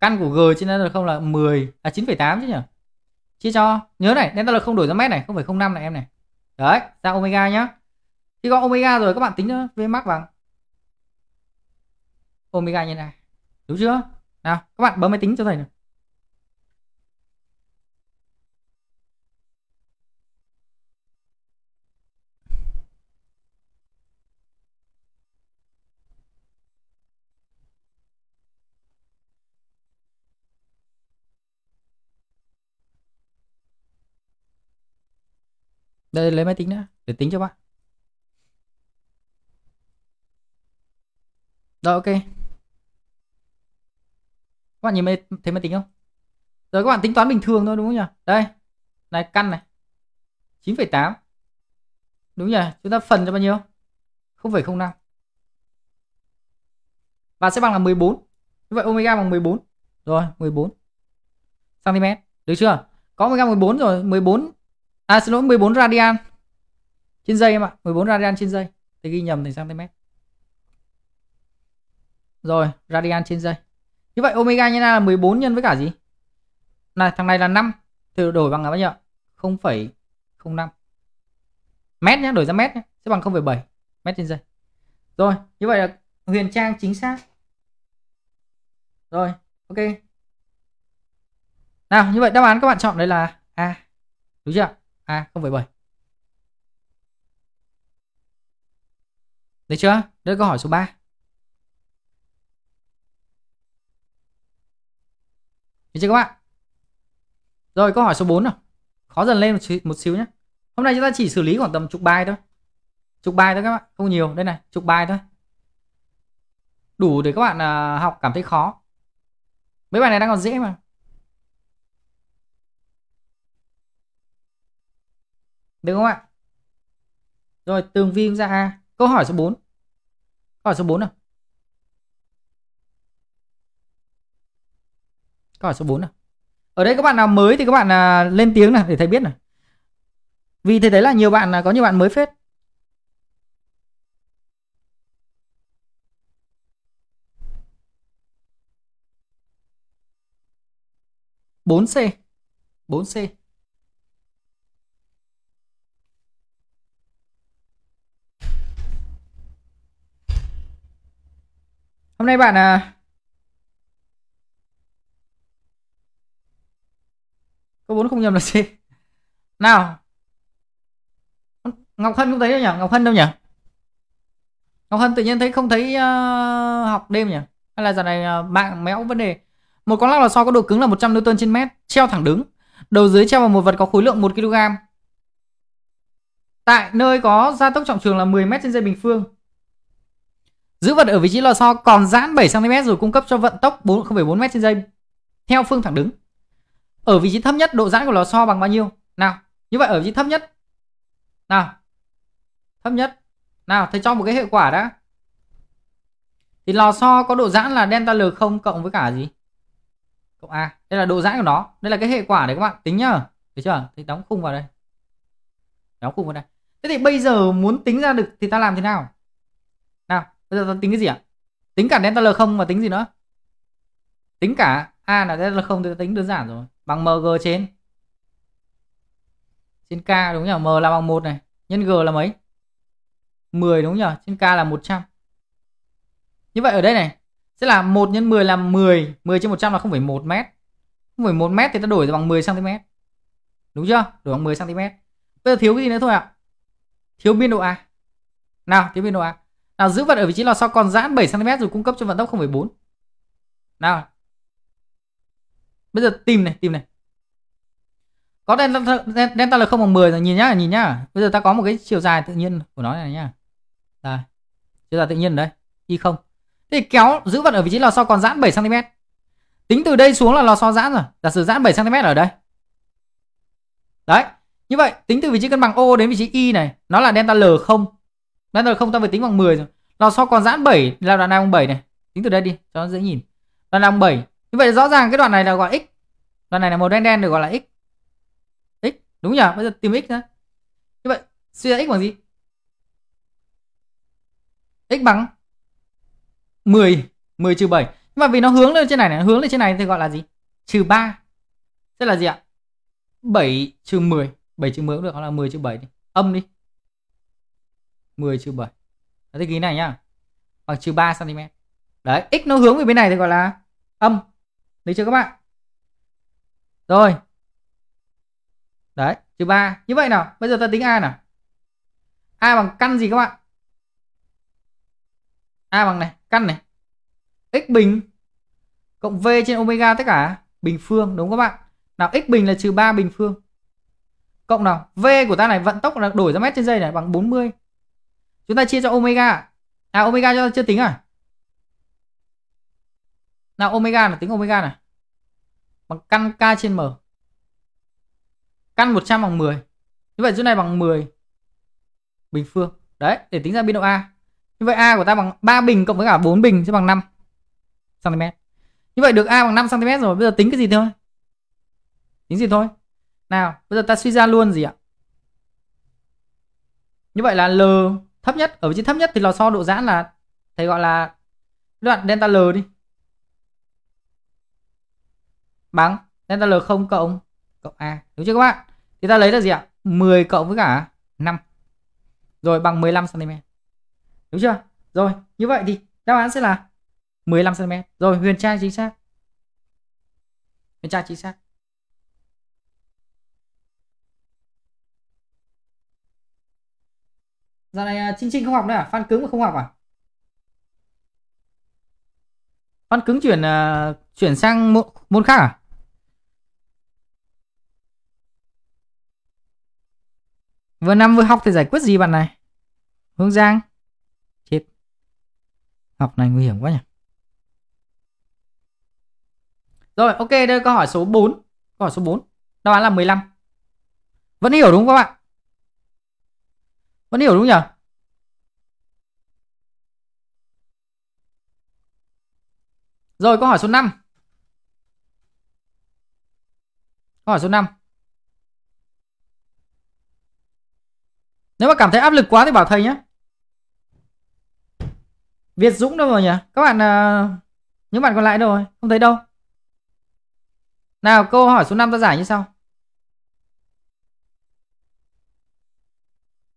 căn của G trên delta L không là 10 à 9,8 chứ nhỉ? Chia cho nhớ này, delta L không đổi ra mét này, không phải năm này em này. Đấy, ra omega nhá. Khi có omega rồi các bạn tính nữa, max bằng omega như này. Đúng chưa? Nào, các bạn bấm máy tính cho thầy này Đây lấy máy tính đã để tính cho bạn. Rồi ok. Các bạn nhìn máy thấy máy tính không? Rồi các bạn tính toán bình thường thôi đúng không nhỉ? Đây. Này căn này. 9,8. Đúng nhỉ? Chúng ta phần cho bao nhiêu? 0,05. Và sẽ bằng là 14. Như vậy omega bằng 14. Rồi, 14 cm. Được chưa? Có omega 14 rồi, 14 À xin lỗi 14 radian trên giây em ạ, 14 radian trên giây. Thì ghi nhầm thành cm. Rồi, radian trên giây. Như vậy omega nhân là 14 nhân với cả gì? Này, thằng này là 5. Thì đổi bằng là bao nhiêu? 0,05 mét nhé, đổi ra mét nhé, sẽ bằng 0,7 mét trên giây. Rồi, như vậy là Huyền Trang chính xác. Rồi, ok. Nào, như vậy đáp án các bạn chọn đây là A. Đúng chưa ạ? à không 0,7 Được chưa? Đó câu hỏi số 3 Được chưa các bạn? Rồi câu hỏi số 4 nào Khó dần lên một xíu, một xíu nhé Hôm nay chúng ta chỉ xử lý khoảng tầm chục bài thôi Chục bài thôi các bạn, không nhiều Đây này, chục bài thôi Đủ để các bạn à, học cảm thấy khó Mấy bài này đang còn dễ mà Được không ạ? Rồi tường vi ra A. Câu hỏi số 4. Câu hỏi số 4 nào. Câu hỏi số 4 nào. Ở đây các bạn nào mới thì các bạn à, lên tiếng nào để thầy biết này. Vì thầy thấy là nhiều bạn à, có nhiều bạn mới phết. bốn c bốn c hôm nay bạn à câu bốn không nhầm là gì nào ngọc hân không thấy đâu nhỉ ngọc hân đâu nhỉ ngọc hân tự nhiên thấy không thấy uh, học đêm nhỉ hay là giờ này uh, mạng méo vấn đề một con lắc là so có độ cứng là 100 newton trên mét treo thẳng đứng đầu dưới treo vào một vật có khối lượng 1 kg tại nơi có gia tốc trọng trường là 10 mét trên giây bình phương Giữ vật ở vị trí lò xo còn giãn 7cm rồi cung cấp cho vận tốc 4,4 m trên giây theo phương thẳng đứng. Ở vị trí thấp nhất độ giãn của lò xo bằng bao nhiêu? Nào, như vậy ở vị trí thấp nhất. Nào. Thấp nhất. Nào, thầy cho một cái hệ quả đã. Thì lò xo có độ giãn là delta L không cộng với cả gì? Cộng A. Đây là độ giãn của nó. Đây là cái hệ quả đấy các bạn tính nhá. thấy chưa? Thì đóng khung vào đây. Đóng khung vào đây. Thế thì bây giờ muốn tính ra được thì ta làm thế nào? bây giờ ta tính cái gì ạ à? tính cả delta l không và tính gì nữa tính cả a là delta l không thì ta tính đơn giản rồi bằng mg trên trên k đúng nhỉ m là bằng một này nhân g là mấy 10 đúng nhỉ trên k là 100 như vậy ở đây này sẽ là 1 nhân 10 là 10 10 trên 100 là 0,1 mét 0,1 mét thì ta đổi bằng 10 cm đúng chưa đổi bằng 10 cm bây giờ thiếu cái gì nữa thôi ạ à? thiếu biên độ a nào thiếu biên độ a nào giữ vật ở vị trí lò xo còn giãn 7cm rồi cung cấp cho vận tốc 0,4 Nào Bây giờ tìm này, tìm này Có delta, delta là 0 bằng 10 rồi, nhìn nhá, nhìn nhá Bây giờ ta có một cái chiều dài tự nhiên của nó này nhá Đây, chiều dài tự nhiên ở đây, y không Thế thì kéo giữ vật ở vị trí lò xo còn giãn 7cm Tính từ đây xuống là lò xo giãn rồi Giả sử giãn 7cm ở đây Đấy, như vậy tính từ vị trí cân bằng O đến vị trí Y này Nó là delta l không. Bây giờ không ta phải tính bằng 10 rồi. Lò xo còn giãn 7 là đoạn này bằng 7 này. Tính từ đây đi cho nó dễ nhìn. Đoạn này bằng 7. Như vậy rõ ràng cái đoạn này là gọi x. Đoạn này là màu đen đen được gọi là x. X đúng nhỉ? Bây giờ tìm x ra. Như vậy suy ra x bằng gì? X bằng 10, 10 trừ 7. Nhưng mà vì nó hướng lên trên này này, hướng lên trên này thì gọi là gì? Trừ 3. Tức là gì ạ? 7 trừ 10, 7 trừ 10 cũng được, hoặc là 10 trừ 7 đi. Âm đi. 10 trừ 7 nó thích ký này nhá bằng trừ 3 cm đấy x nó hướng về bên này thì gọi là âm được chưa các bạn rồi đấy trừ 3 như vậy nào bây giờ ta tính a nào a bằng căn gì các bạn a bằng này căn này x bình cộng v trên omega tất cả bình phương đúng không các bạn nào x bình là trừ 3 bình phương cộng nào v của ta này vận tốc là đổi ra mét trên giây này bằng 40 Chúng ta chia cho omega. À omega cho chưa tính à? Nào omega là tính omega này. Bằng căn k trên m. Căn 100 bằng 10. Như vậy chỗ này bằng 10 bình phương. Đấy, để tính ra biên độ A. Như vậy A của ta bằng 3 bình cộng với cả 4 bình sẽ bằng 5 cm. Như vậy được A bằng 5 cm rồi, bây giờ tính cái gì thôi? Tính gì thôi? Nào, bây giờ ta suy ra luôn gì ạ? Như vậy là L thấp nhất ở vị trí thấp nhất thì lò xo độ giãn là thầy gọi là đoạn delta L đi bằng delta L không cộng cộng A đúng chưa các bạn thì ta lấy là gì ạ 10 cộng với cả 5 rồi bằng 15 cm đúng chưa rồi như vậy thì đáp án sẽ là 15 cm rồi huyền trang chính xác huyền trang chính xác Giờ này Trinh à, Trinh không học nữa à? Phan cứng mà không học à? Phan cứng chuyển uh, chuyển sang môn, môn khác à? Vừa năm vừa học thì giải quyết gì bạn này? Hương Giang. Chết. Học này nguy hiểm quá nhỉ. Rồi, ok, đây câu hỏi số 4. Câu hỏi số 4. Đáp án là 15. Vẫn hiểu đúng không các bạn? vẫn hiểu đúng nhỉ rồi câu hỏi số 5 câu hỏi số 5 nếu mà cảm thấy áp lực quá thì bảo thầy nhé Việt Dũng đâu rồi nhỉ các bạn à, những bạn còn lại đâu rồi không thấy đâu nào câu hỏi số 5 ta giải như sau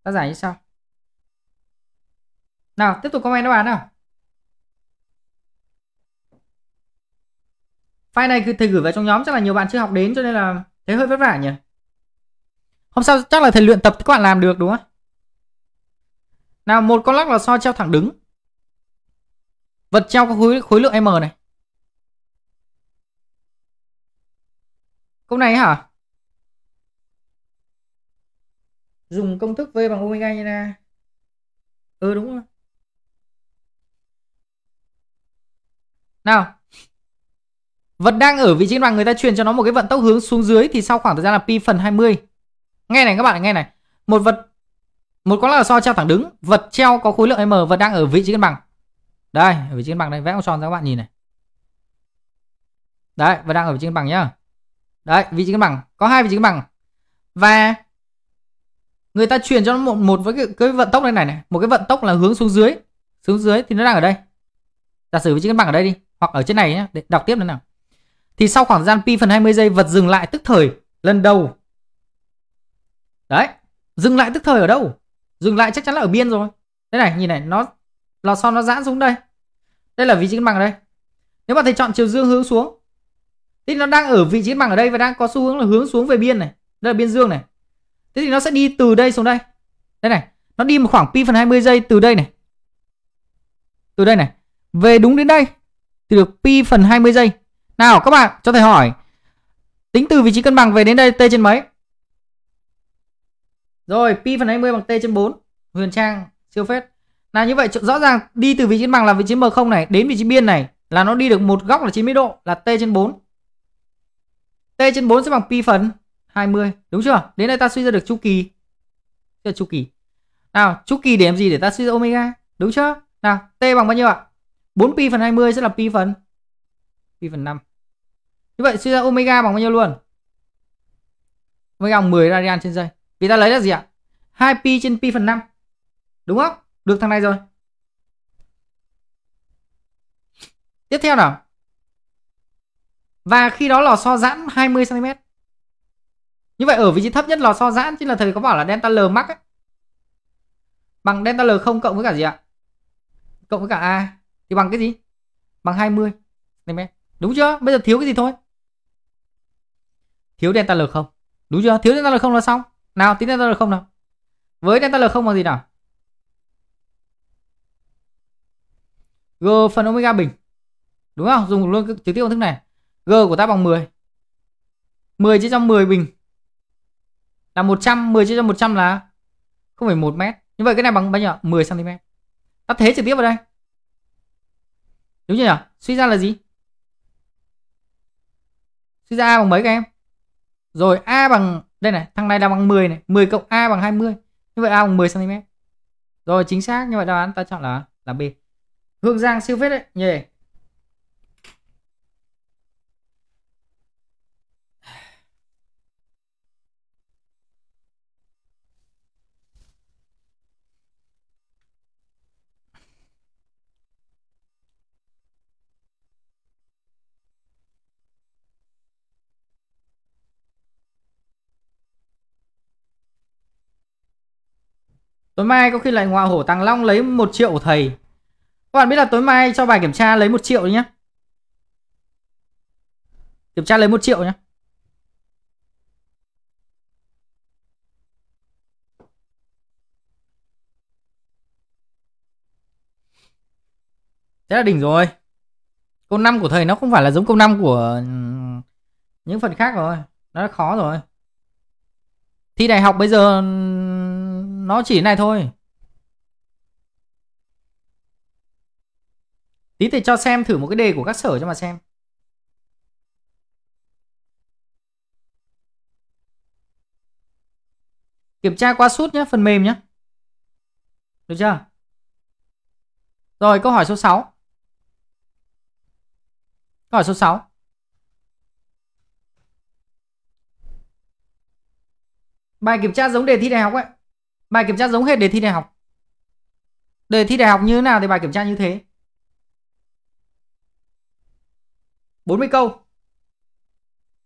ta giải như sau. Nào, tiếp tục comment các bạn nào. File này thầy gửi vào trong nhóm chắc là nhiều bạn chưa học đến cho nên là thấy hơi vất vả nhỉ. Hôm sau chắc là thầy luyện tập các bạn làm được đúng không? Nào, một con lắc là so treo thẳng đứng. Vật treo có khối khối lượng M này. Câu này hả? dùng công thức V bằng omega như là ừ đúng rồi nào vật đang ở vị trí bằng người ta truyền cho nó một cái vận tốc hướng xuống dưới thì sau khoảng thời gian là pi phần 20 nghe này các bạn nghe này một vật một con lò xo treo thẳng đứng vật treo có khối lượng m vật đang ở vị trí cân bằng đây ở vị trí cân bằng đây vẽ con tròn ra các bạn nhìn này đấy vật đang ở vị trí cân bằng nhá đấy vị trí cân bằng có hai vị trí cân bằng và người ta chuyển cho nó một một với cái, cái vận tốc này này này một cái vận tốc là hướng xuống dưới xuống dưới thì nó đang ở đây giả sử vị trí cân bằng ở đây đi hoặc ở trên này nhé để đọc tiếp nữa nào thì sau khoảng gian pi phần 20 giây vật dừng lại tức thời lần đầu đấy dừng lại tức thời ở đâu dừng lại chắc chắn là ở biên rồi thế này nhìn này nó lò xo nó giãn xuống đây đây là vị trí cân bằng ở đây nếu mà thầy chọn chiều dương hướng xuống thì nó đang ở vị trí cân bằng ở đây và đang có xu hướng là hướng xuống về biên này đây là biên dương này Thế thì nó sẽ đi từ đây xuống đây. Đây này, nó đi một khoảng pi phần 20 giây từ đây này. Từ đây này, về đúng đến đây thì được pi phần 20 giây. Nào các bạn, cho thầy hỏi tính từ vị trí cân bằng về đến đây t trên mấy? Rồi, pi phần 20 bằng t trên 4. Huyền Trang siêu phết. Là như vậy rõ ràng đi từ vị trí bằng là vị trí M0 này đến vị trí biên này là nó đi được một góc là 90 độ là t trên 4. T trên 4 sẽ bằng pi phần 20 đúng chưa đến đây ta suy ra được chu kỳ chưa chu kỳ nào chu kỳ để làm gì để ta suy ra omega đúng chưa nào t bằng bao nhiêu ạ 4 pi phần 20 sẽ là pi phần pi phần 5 như vậy suy ra omega bằng bao nhiêu luôn omega bằng 10 radian trên giây vì ta lấy là gì ạ 2 pi trên pi phần 5 đúng không được thằng này rồi tiếp theo nào và khi đó lò xo giãn 20 cm như vậy ở vị trí thấp nhất lò xo giãn chính là thầy có bảo là delta L mắc ấy. Bằng delta L không cộng với cả gì ạ? Cộng với cả A thì bằng cái gì? Bằng 20 mẹ Đúng chưa? Bây giờ thiếu cái gì thôi? Thiếu delta L không. Đúng chưa? Thiếu delta L không là xong. Nào tính delta L không nào. Với delta L không bằng gì nào? G phần omega bình. Đúng không? Dùng luôn trực tiếp công thức này. G của ta bằng 10. 10 chia cho 10 bình là 100 10 chia cho 100 là 0,1 mét như vậy cái này bằng bao nhiêu 10 cm ta thế trực tiếp vào đây đúng chưa nhỉ suy ra là gì suy ra a bằng mấy các em rồi a bằng đây này thằng này là bằng 10 này 10 cộng a bằng 20 như vậy a bằng 10 cm rồi chính xác như vậy đáp án ta chọn là là b Hương Giang siêu phết đấy nhỉ yeah. Tối mai có khi lại ngoại hổ tàng long lấy 1 triệu của thầy. Các bạn biết là tối mai cho bài kiểm tra lấy 1 triệu đi nhé. Kiểm tra lấy 1 triệu nhé. Thế là đỉnh rồi. Câu 5 của thầy nó không phải là giống câu 5 của những phần khác rồi. Nó khó rồi. Thi đại học bây giờ nó chỉ này thôi tí thì cho xem thử một cái đề của các sở cho mà xem kiểm tra qua sút nhé phần mềm nhé được chưa rồi câu hỏi số 6 câu hỏi số 6 bài kiểm tra giống đề thi đại học ấy Bài kiểm tra giống hết đề thi đại học. Đề thi đại học như thế nào thì bài kiểm tra như thế. 40 câu.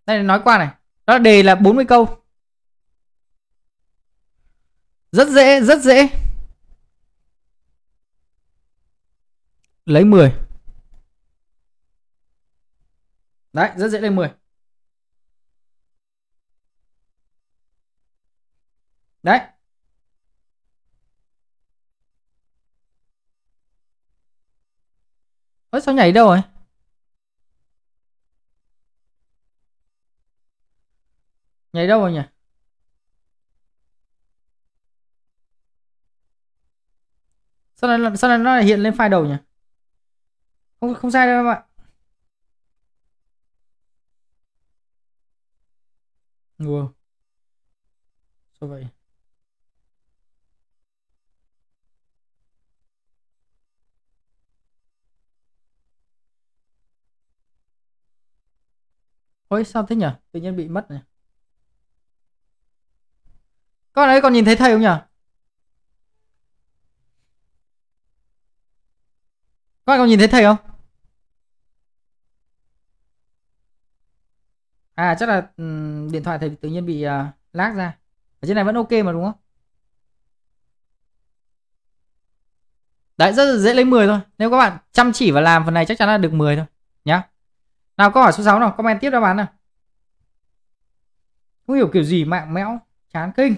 Đây nói qua này. Đó là đề là 40 câu. Rất dễ, rất dễ. Lấy 10. Đấy, rất dễ lên 10. Đấy, Ơ sao nhảy đâu rồi? Nhảy đâu rồi nhỉ? Sao này, sao này nó lại hiện lên file đầu nhỉ? Không không sai đâu các bạn. Wow. Sao vậy? Ôi sao thế nhỉ? Tự nhiên bị mất nhỉ. Con ấy còn nhìn thấy thầy không nhỉ? Con còn nhìn thấy thầy không? À chắc là um, điện thoại thầy tự nhiên bị uh, lag ra. Ở trên này vẫn ok mà đúng không? Đấy rất dễ lấy 10 thôi. Nếu các bạn chăm chỉ và làm phần này chắc chắn là được 10 thôi nhá nào câu hỏi số 6 nào comment tiếp đáp án nào không hiểu kiểu gì mạng mẽo chán kinh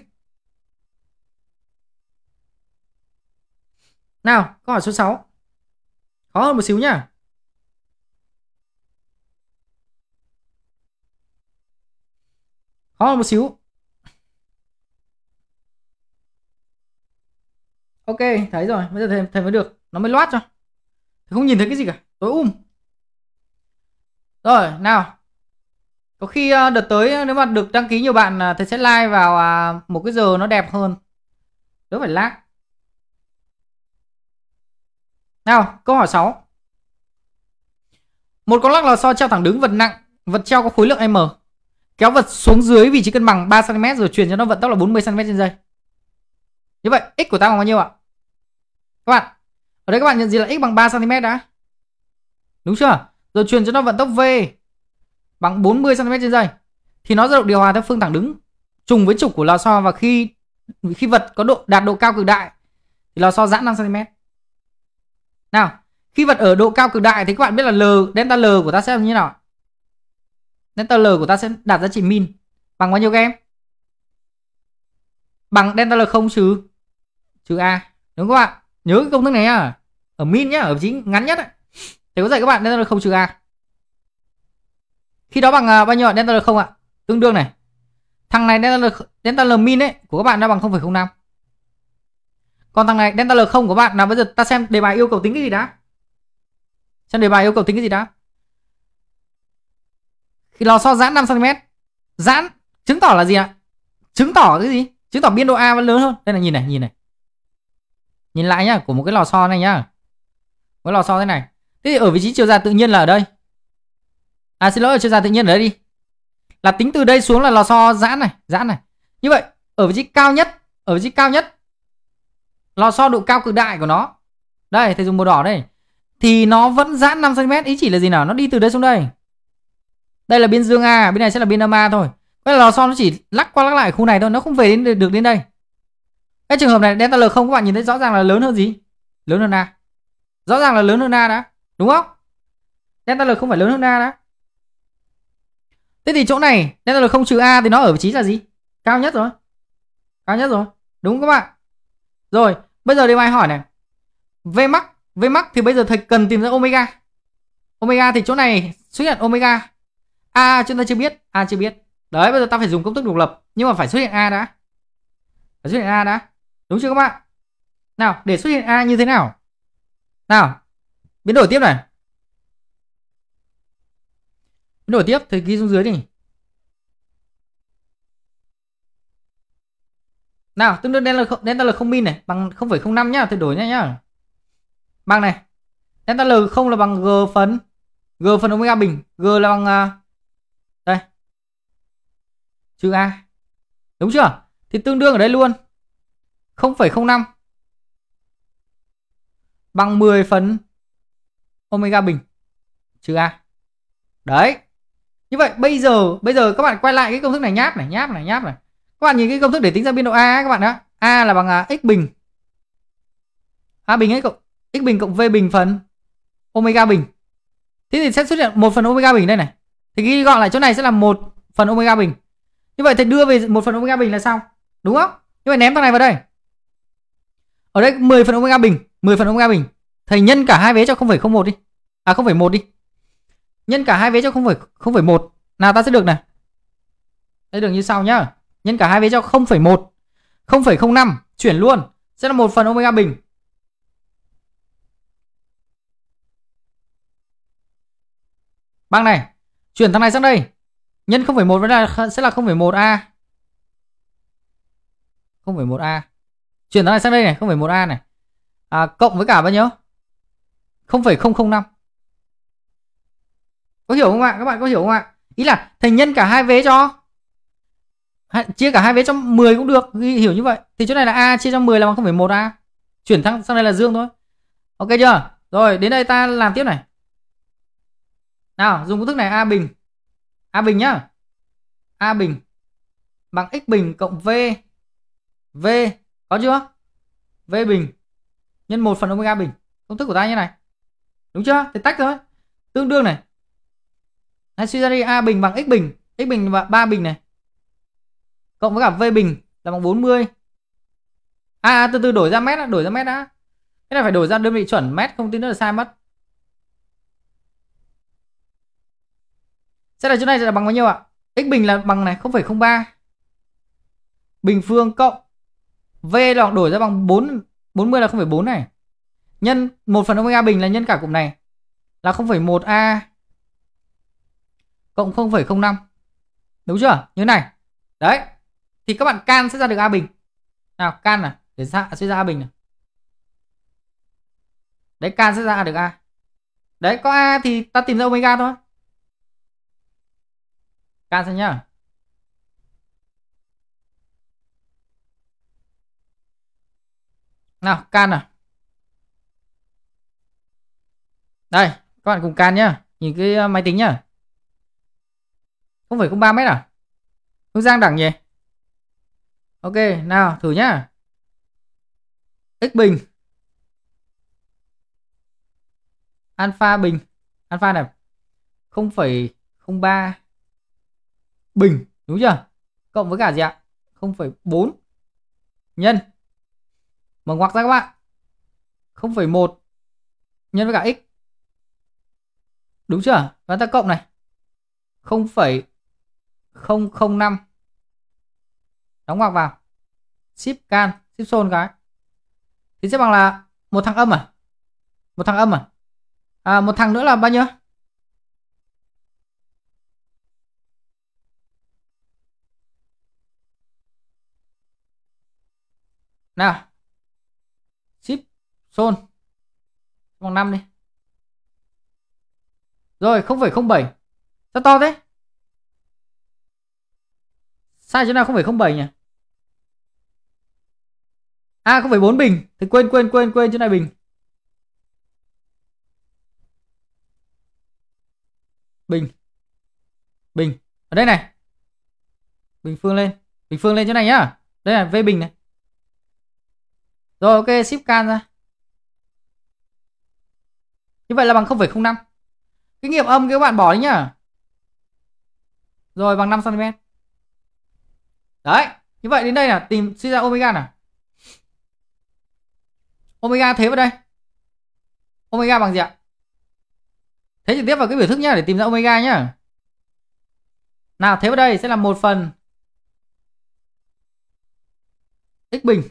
nào câu hỏi số 6 khó hơn một xíu nhá khó hơn một xíu ok thấy rồi bây giờ thầy, thầy mới được nó mới loát cho thầy không nhìn thấy cái gì cả tối um rồi, nào. Có khi ờ, đợt tới ờ, nếu mà được đăng ký nhiều bạn ờ, thì sẽ like vào à, một cái giờ nó đẹp hơn. Đỡ phải lag. Nào, câu hỏi 6. Một con lắc lò xo treo thẳng đứng vật nặng, vật treo có khối lượng m. Kéo vật xuống dưới vị trí cân bằng 3 cm rồi truyền cho nó vận tốc là 40 cm trên giây. Như vậy x của ta bằng bao nhiêu ạ? Các bạn, ở đây các bạn nhận gì là x bằng 3 cm đã? Đúng chưa? rồi truyền cho nó vận tốc V bằng 40 cm trên giây thì nó dao động điều hòa theo phương thẳng đứng trùng với trục của lò xo và khi khi vật có độ đạt độ cao cực đại thì lò xo giãn 5 cm. Nào, khi vật ở độ cao cực đại thì các bạn biết là L delta L của ta sẽ là như nào? Delta L của ta sẽ đạt giá trị min bằng bao nhiêu các em? Bằng delta L không trừ trừ a. Đúng không ạ? Nhớ cái công thức này nhá. Ở min nhá, ở chính ngắn nhất ấy. Thầy có dạy các bạn delta R không trừ A. Khi đó bằng à, bao nhiêu delta R không ạ? Tương đương này. Thằng này delta R, delta l min ấy của các bạn đã bằng 0,05. Còn thằng này delta L không của bạn là bây giờ ta xem đề bài yêu cầu tính cái gì đã. Xem đề bài yêu cầu tính cái gì đã. Khi lò xo giãn 5 cm. Giãn chứng tỏ là gì ạ? Chứng tỏ cái gì? Chứng tỏ biên độ A vẫn lớn hơn. Đây là nhìn này, nhìn này. Nhìn lại nhá, của một cái lò xo này nhá. cái lò xo thế này. Thế thì ở vị trí chiều dài tự nhiên là ở đây. À xin lỗi, chiều dài tự nhiên ở đây đi. Là tính từ đây xuống là lò xo giãn này, giãn này. Như vậy, ở vị trí cao nhất, ở vị trí cao nhất lò xo độ cao cực đại của nó. Đây, thầy dùng màu đỏ đây. Thì nó vẫn giãn 5 cm, ý chỉ là gì nào? Nó đi từ đây xuống đây. Đây là biên dương A, bên này sẽ là biên âm A thôi. Cái lò xo nó chỉ lắc qua lắc lại khu này thôi, nó không về đến được đến đây. Cái trường hợp này delta L không các bạn nhìn thấy rõ ràng là lớn hơn gì? Lớn hơn A. Rõ ràng là lớn hơn A đã. Đúng không? Delta L không phải lớn hơn A đã. Thế thì chỗ này delta L không trừ A thì nó ở vị trí là gì? Cao nhất rồi. Cao nhất rồi. Đúng các bạn. Rồi, bây giờ đi bài hỏi này. V max, V max thì bây giờ thầy cần tìm ra omega. Omega thì chỗ này xuất hiện omega. A chúng ta chưa biết, A chưa biết. Đấy, bây giờ ta phải dùng công thức độc lập, nhưng mà phải xuất hiện A đã. Phải xuất hiện A đã. Đúng chưa các bạn? Nào, để xuất hiện A như thế nào? Nào, biến đổi tiếp này biến đổi tiếp thì ghi xuống dưới đi nào tương đương delta delta l không min này bằng không không phẩy năm nhá thay đổi nhá nhá bằng này delta l không là bằng g phần g phần omega bình g là bằng à, đây chữ a đúng chưa thì tương đương ở đây luôn không không phẩy năm bằng 10 phần omega bình trừ a đấy như vậy bây giờ bây giờ các bạn quay lại cái công thức này nháp này nháp này nháp này các bạn nhìn cái công thức để tính ra biên độ a các bạn đó a là bằng à, x bình a bình ấy cộng x bình cộng v bình phần omega bình thế thì sẽ xuất hiện một phần omega bình đây này thì ghi gọn lại chỗ này sẽ là một phần omega bình như vậy thì đưa về một phần omega bình là sao? đúng không như vậy ném thằng này vào đây ở đây 10 phần omega bình 10 phần omega bình Thầy nhân cả hai vế cho 0,01 đi. À 0,1 đi. Nhân cả hai vế cho 0,0,1 nào ta sẽ được này. Đây được như sau nhá. Nhân cả hai vế cho 0,1 0,05 chuyển luôn sẽ là 1 phần omega bình. Băng này, chuyển thằng này sang đây. Nhân 0,1 với là sẽ là 0,1a. 0,1a. Chuyển thằng này sang đây này, 0,1a này. À, cộng với cả bao nhiêu? 0,005 có hiểu không ạ các bạn có hiểu không ạ ý là thành nhân cả hai vế cho chia cả hai vế cho 10 cũng được hiểu như vậy thì chỗ này là a chia cho 10 là bằng 0,1 a chuyển thẳng sang đây là dương thôi ok chưa rồi đến đây ta làm tiếp này nào dùng công thức này a bình a bình nhá a bình bằng x bình cộng v v có chưa v bình nhân 1 phần omega bình công thức của ta như này đúng chưa thì tách thôi tương đương này hãy suy ra đi a bình bằng x bình x bình và ba bình này cộng với cả v bình là bằng 40 à, à từ từ đổi ra mét đã, đổi ra mét đã cái này phải đổi ra đơn vị chuẩn mét không tin nữa là sai mất Sẽ là chỗ này là bằng bao nhiêu ạ? X bình là bằng này 0,03 Bình phương cộng V là đổi ra bằng 4 40 là 0,4 này nhân 1 phần omega bình là nhân cả cụm này là 0,1a cộng 0,05 đúng chưa như này đấy thì các bạn can sẽ ra được a bình nào can này để ra sẽ ra a bình này đấy can sẽ ra được a đấy có a thì ta tìm ra omega thôi can xem nhá nào can nào Đây, các bạn cùng can nhá. Nhìn cái ờ, máy tính nhá. không không phải 0,03 mét à? Hướng gian đẳng nhỉ? Ok, nào thử nhá. X bình. Alpha bình. Alpha này 0,03 bình, đúng chưa? Cộng với cả gì ạ? 0,4 nhân mở ngoặc ra các bạn 0,1 nhân với cả x Đúng chưa? Và ta cộng này. 0,005. Đóng ngoặc vào. Ship can, ship zone cái. Thì sẽ bằng là một thằng âm à? Một thằng âm à? À một thằng nữa là bao nhiêu? Nào. Ship zone bằng 5 đi. Rồi 0,07 Sao to thế Sai chỗ nào 0,07 nhỉ À 0,4 bình Thì quên quên quên quên chỗ này bình Bình Bình Ở đây này Bình phương lên Bình phương lên chỗ này nhá Đây là V bình này Rồi ok ship can ra Như vậy là bằng 0,05 cái nghiệm âm các bạn bỏ đi nhá rồi bằng 5 cm đấy như vậy đến đây là tìm suy ra omega nè, omega thế vào đây omega bằng gì ạ thế trực tiếp vào cái biểu thức nhá để tìm ra omega nhá nào thế vào đây sẽ là một phần x bình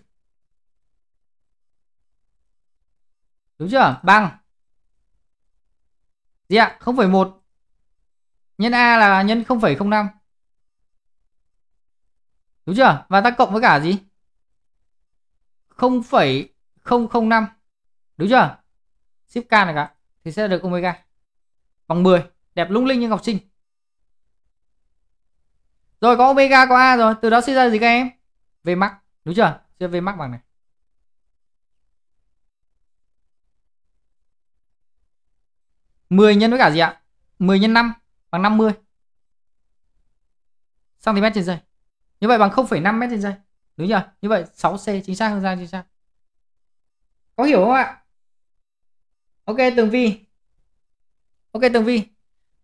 đúng chưa bằng gì ạ à? 0,1 nhân a là nhân 0,05 đúng chưa và ta cộng với cả gì 0,005 đúng chưa ship k này cả thì sẽ được omega bằng 10 đẹp lung linh như ngọc trinh rồi có omega có a rồi từ đó suy ra gì các em v max đúng chưa chưa v max bằng này 10 nhân với cả gì ạ? 10 nhân 5 bằng 50 cm trên giây. Như vậy bằng 0,5 m trên giây. Đúng chưa? Như vậy 6C chính xác hơn ra chính xác. Có hiểu không ạ? Ok Tường Vi. Ok Tường Vi.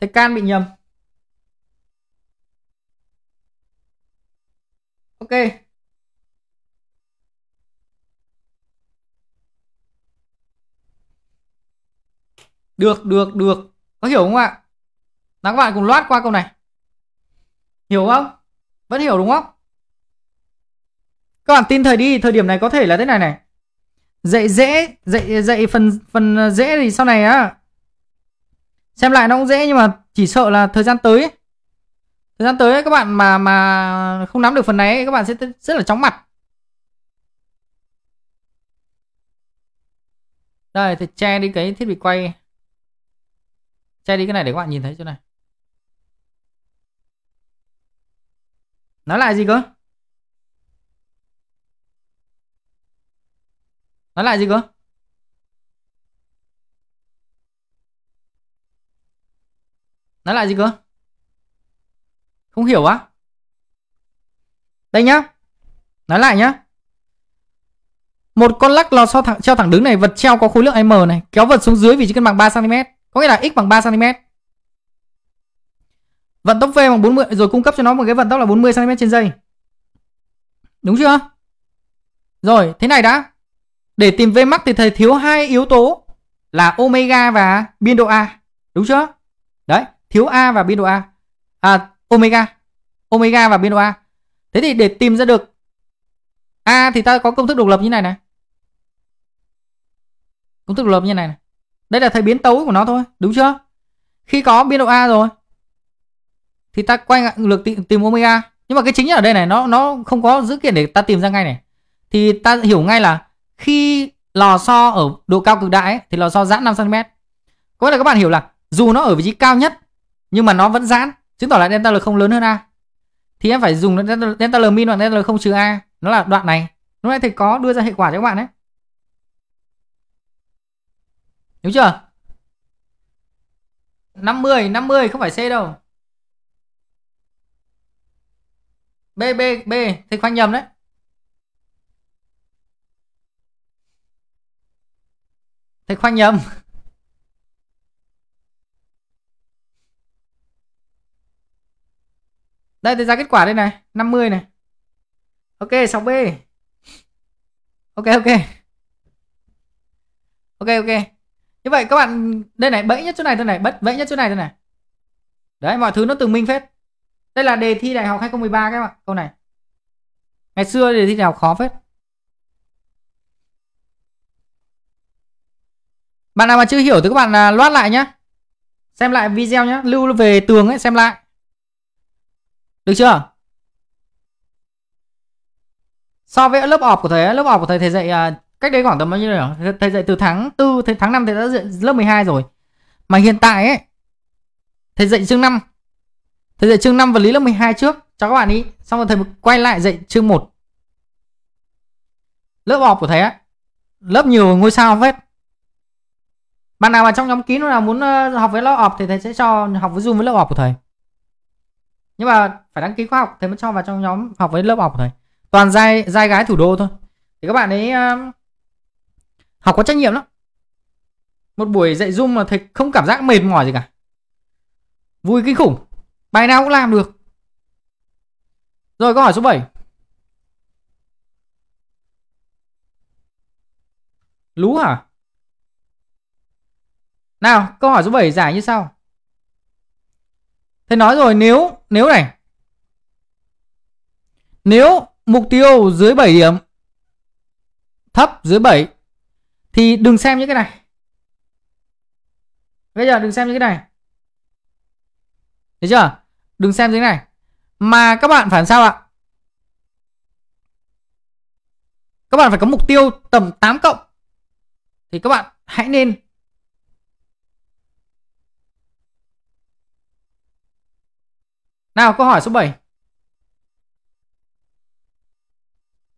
Thầy Can bị nhầm. Ok. Được, được, được. Có hiểu không ạ? Nào các bạn cùng loát qua câu này. Hiểu không? Vẫn hiểu đúng không? Các bạn tin thời đi, thời điểm này có thể là thế này này. Dạy dễ, dạy dạy phần phần dễ thì sau này á. Xem lại nó cũng dễ nhưng mà chỉ sợ là thời gian tới ấy. Thời gian tới ấy, các bạn mà mà không nắm được phần này ấy, các bạn sẽ rất là chóng mặt. Đây thì che đi cái thiết bị quay che đi cái này để các bạn nhìn thấy chỗ này nó lại gì cơ nó lại gì cơ nó lại gì cơ không hiểu á đây nhá nói lại nhá một con lắc lò xo thẳng treo thẳng đứng này vật treo có khối lượng m này kéo vật xuống dưới vì chỉ cân bằng 3 cm có nghĩa là x bằng 3 cm vận tốc v bằng 40 rồi cung cấp cho nó một cái vận tốc là 40 cm trên giây đúng chưa rồi thế này đã để tìm v max thì thầy thiếu hai yếu tố là omega và biên độ a đúng chưa đấy thiếu a và biên độ a à omega omega và biên độ a thế thì để tìm ra được a thì ta có công thức độc lập như này này công thức độc lập như này này đây là thấy biến tấu của nó thôi, đúng chưa? Khi có biên độ A rồi thì ta quay lại lược tìm, tìm omega. Nhưng mà cái chính ở đây này nó nó không có dữ kiện để ta tìm ra ngay này. Thì ta hiểu ngay là khi lò xo ở độ cao cực đại ấy, thì lò xo giãn 5 cm. Có nghĩa là các bạn hiểu là dù nó ở vị trí cao nhất nhưng mà nó vẫn giãn, chứng tỏ là delta L không lớn hơn A. Thì em phải dùng delta L min hoặc delta L không trừ A, nó là đoạn này. Lúc này thì có đưa ra hệ quả cho các bạn đấy. đúng chưa? 50, 50 không phải C đâu. B, B, B. Thì khoanh nhầm đấy. Thầy khoanh nhầm. Đây thì ra kết quả đây này, 50 này. Ok, 6B. Ok ok. Ok ok như vậy các bạn đây này bẫy nhất chỗ này đây này bất bẫy nhất chỗ này đây này đấy mọi thứ nó từng minh phết đây là đề thi đại học 2013 các bạn câu này ngày xưa đề thi đại học khó phết bạn nào mà chưa hiểu thì các bạn à, loát lại nhá xem lại video nhá lưu về tường ấy xem lại được chưa so với lớp học của thầy lớp học của thầy thầy dạy à, cách đấy khoảng tầm bao nhiêu rồi thầy dạy từ tháng tư thầy tháng năm thầy đã dạy lớp 12 rồi mà hiện tại ấy thầy dạy chương năm thầy dạy chương năm vật lý lớp 12 trước cho các bạn ý xong rồi thầy quay lại dạy chương một lớp học của thầy á lớp nhiều ngôi sao hết bạn nào mà trong nhóm kín nào muốn ờ, học với lớp học thì thầy sẽ cho học với zoom với lớp học của thầy nhưng mà phải đăng ký khóa học thầy mới cho vào trong nhóm học với lớp học của thầy toàn giai giai gái thủ đô thôi thì các bạn ấy uh, học có trách nhiệm lắm một buổi dạy zoom mà thầy không cảm giác mệt mỏi gì cả vui kinh khủng bài nào cũng làm được rồi câu hỏi số 7 lú hả nào câu hỏi số 7 giải như sau thầy nói rồi nếu nếu này nếu mục tiêu dưới 7 điểm thấp dưới 7 thì đừng xem những cái này bây giờ đừng xem những cái này thấy chưa đừng xem những cái này mà các bạn phải làm sao ạ các bạn phải có mục tiêu tầm 8 cộng thì các bạn hãy nên Nào câu hỏi số 7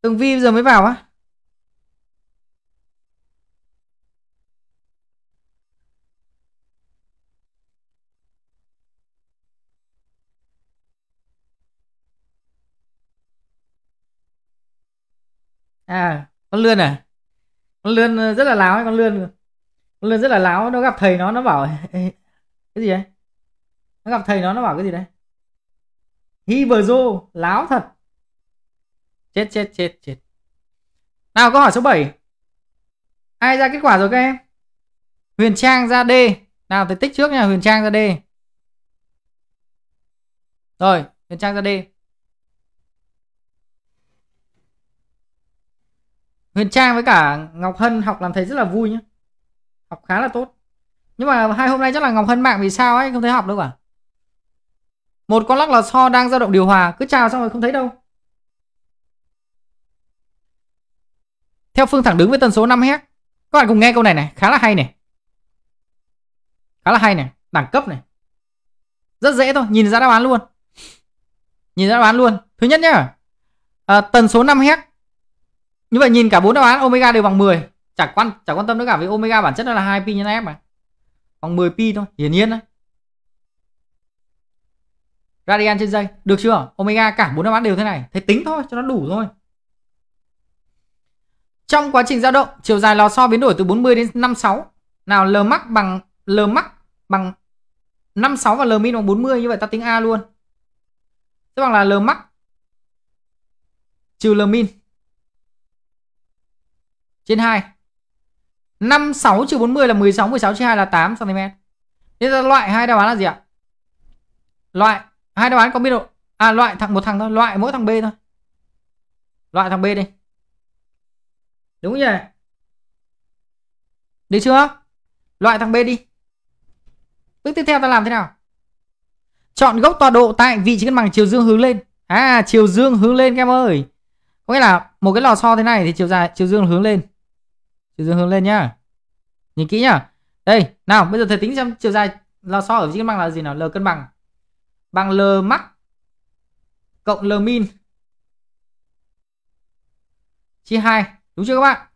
Tường Vi giờ mới vào á à con lươn à con lươn ờ, rất là láo ấy, con lươn con lươn rất là láo nó gặp thầy nó nó bảo cái gì đấy nó gặp thầy nó nó bảo cái gì đấy hi vừa rô láo thật chết chết chết chết nào câu hỏi số 7 ai ra kết quả rồi các em huyền trang ra d nào tới tích trước nha huyền trang ra d rồi huyền trang ra d Huyền Trang với cả Ngọc Hân học làm thầy rất là vui nhá học khá là tốt nhưng mà hai hôm nay chắc là Ngọc Hân mạng vì sao ấy không thấy học đâu cả một con lắc là so đang dao động điều hòa cứ chào xong rồi không thấy đâu theo phương thẳng đứng với tần số 5 Hz các bạn cùng nghe câu này này khá là hay này khá là hay này đẳng cấp này rất dễ thôi nhìn ra đáp án luôn nhìn ra đáp án luôn thứ nhất nhá à, tần số 5 Hz như vậy nhìn cả bốn đáp án omega đều bằng 10 chẳng quan chẳng quan tâm nữa cả vì omega bản chất nó là hai pi nhân f mà bằng 10 pi thôi hiển nhiên đấy radian trên dây được chưa omega cả bốn đáp án đều thế này thế tính thôi cho nó đủ thôi trong quá trình dao động chiều dài lò xo biến đổi từ 40 đến 56 nào l max bằng l max bằng 56 và l min bằng 40 như vậy ta tính a luôn tức bằng là l max trừ l min trên 2. 5 6 trừ 40 là 16, 16 chia 2 là 8 cm. Thế ra loại hai đáp án là gì ạ? Loại hai đáp án có biết độ à loại thằng một thằng thôi, loại mỗi thằng B thôi. Loại thằng B đi. Đúng nhỉ? Được chưa? Loại thằng B đi. Bước tiếp theo ta làm thế nào? Chọn gốc tọa độ tại vị trí cân bằng chiều dương hướng lên. À, chiều dương hướng lên các em ơi. Có nghĩa là một cái lò xo thế này thì chiều dài chiều dương hướng lên từ dương hướng lên nhá nhìn kỹ nhá đây nào bây giờ thầy tính xem chiều dài là so ở trên bằng là gì nào l cân bằng bằng l max cộng l min chia 2 đúng chưa các bạn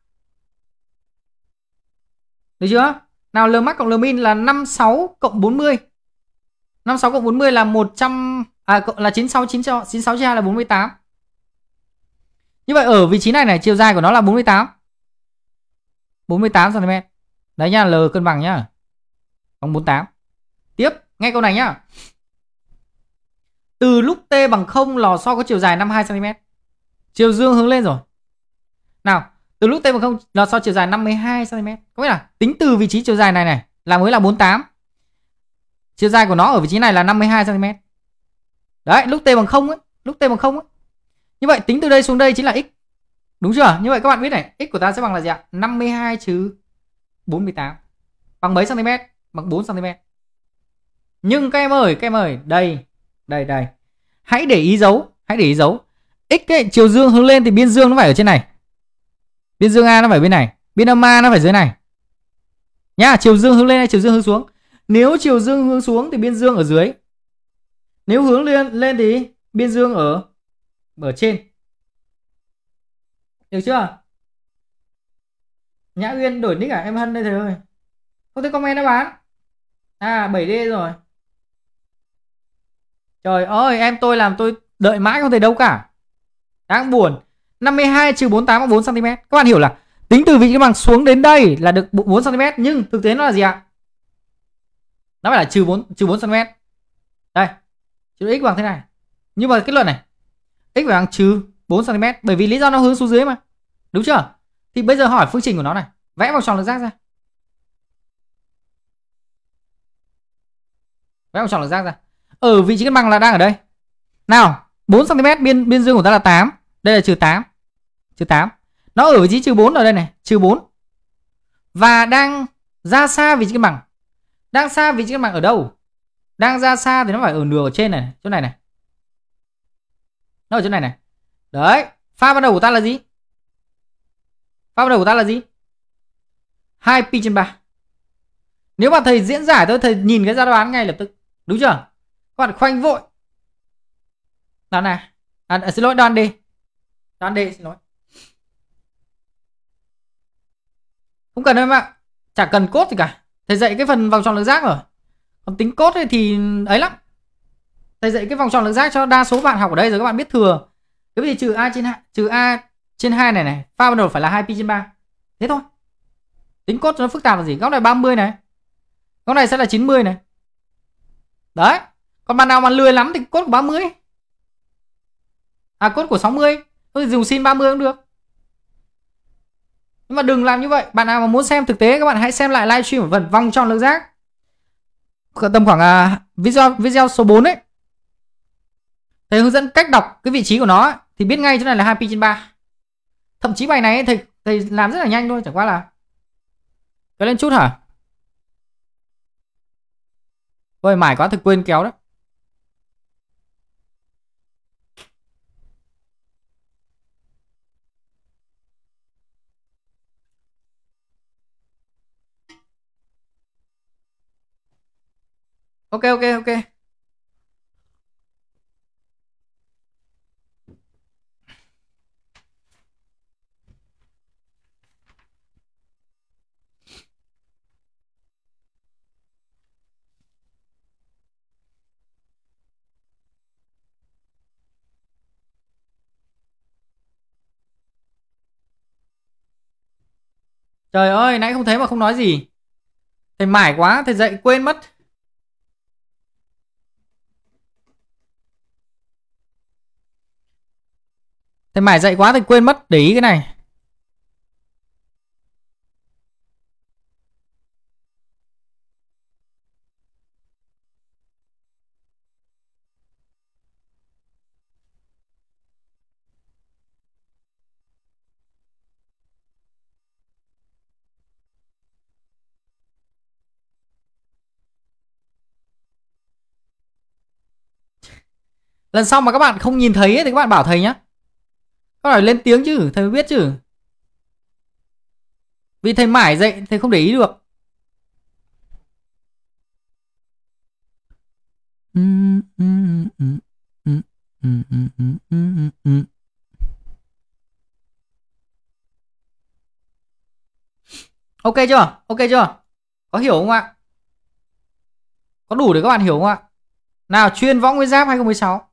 được chưa nào l max cộng l min là 56 cộng 40 56 cộng 40 là 100 à cộng là 96 96 96 chia 2 là 48 như vậy ở vị trí này này chiều dài của nó là 48 48 cm. Đấy nhá, L cân bằng nhá. Vòng 48. Tiếp, nghe câu này nhá. Từ lúc T bằng 0 lò xo có chiều dài 52 cm. Chiều dương hướng lên rồi. Nào, từ lúc T bằng 0 lò xo chiều dài 52 cm. Có nghĩa là tính từ vị trí chiều dài này này là mới là 48. Chiều dài của nó ở vị trí này là 52 cm. Đấy, lúc T bằng 0 ấy, lúc T bằng 0 ấy. Như vậy tính từ đây xuống đây chính là x Đúng chưa? Như vậy các bạn biết này, x của ta sẽ bằng là gì ạ? 52 trừ 48. Bằng mấy cm? Bằng 4 cm. Nhưng các em ơi, các em ơi, đây, đây đây. Hãy để ý dấu, hãy để ý dấu. X ấy, chiều dương hướng lên thì biên dương nó phải ở trên này. Biên dương A nó phải bên này, biên âm A nó phải dưới này. Nhá, chiều dương hướng lên hay chiều dương hướng xuống? Nếu chiều dương hướng xuống thì biên dương ở dưới. Nếu hướng lên lên thì biên dương ở ở trên được chưa? Nhã Uyên đổi nick à? Em Hân đây thầy ơi. Không thấy comment đâu bán. À 7D rồi. Trời ơi, em tôi làm tôi đợi mãi không thấy đâu cả. Đáng buồn. 52 trừ 48 bằng 4 cm. Các bạn hiểu là tính từ vị trí bằng xuống đến đây là được 4 cm nhưng thực tế nó là gì ạ? Nó phải là trừ 4 trừ 4 cm. Đây. Chữ x bằng thế này. Nhưng mà kết luận này. x bằng trừ 4 cm bởi vì lý do nó hướng xuống dưới mà. Đúng chưa? Thì bây giờ hỏi phương trình của nó này, vẽ vào tròn lục giác ra. Vẽ vào tròn lục giác ra. Ở vị trí cân bằng là đang ở đây. Nào, 4 cm biên biên dương của ta là 8. Đây là trừ -8. Trừ -8. Nó ở vị trí trừ -4 ở đây này, trừ -4. Và đang ra xa vị trí cân bằng. Đang xa vị trí cân bằng ở đâu? Đang ra xa thì nó phải ở nửa ở trên này, chỗ này này. Nó ở chỗ này này đấy pha ban đầu của ta là gì pha ban đầu của ta là gì hai p trên ba nếu mà thầy diễn giải thôi thầy nhìn cái giá đoán ngay lập tức đúng chưa các bạn khoanh vội đoán này à, à, xin lỗi đoán đi đoán d xin lỗi không cần em ạ chả cần cốt gì cả thầy dạy cái phần vòng tròn lượng giác rồi còn tính cốt thì ấy lắm thầy dạy cái vòng tròn lượng giác cho đa số bạn học ở đây rồi các bạn biết thừa thế thì trừ a trên 2 trừ a trên 2 này này pha ban đầu phải là 2 pi trên 3 thế thôi tính cốt nó phức tạp là gì góc này 30 này góc này sẽ là 90 này đấy còn bạn nào mà lười lắm thì cốt của 30 à cốt của 60 thì dùng sin 30 cũng được nhưng mà đừng làm như vậy bạn nào mà muốn xem thực tế các bạn hãy xem lại livestream ở phần vòng tròn lượng giác tầm khoảng à, video video số 4 ấy thầy hướng dẫn cách đọc cái vị trí của nó ấy thì biết ngay chỗ này là 2 pi trên 3. Thậm chí bài này thầy thầy làm rất là nhanh thôi, chẳng qua là kéo lên chút hả? Ôi mải quá thực quên kéo đó Ok ok ok. Trời ơi, nãy không thấy mà không nói gì. Thầy mải quá, thầy dậy quên mất. Thầy mải dậy quá thầy quên mất để ý cái này. lần sau mà các bạn không nhìn thấy ấy, thì các bạn bảo thầy nhá các bạn lên tiếng chứ thầy mới biết chứ vì thầy mãi dạy thầy không để ý được Ok chưa? Ok chưa? Có hiểu không ạ? Có đủ để các bạn hiểu không ạ? Nào chuyên võ nguyên giáp 2016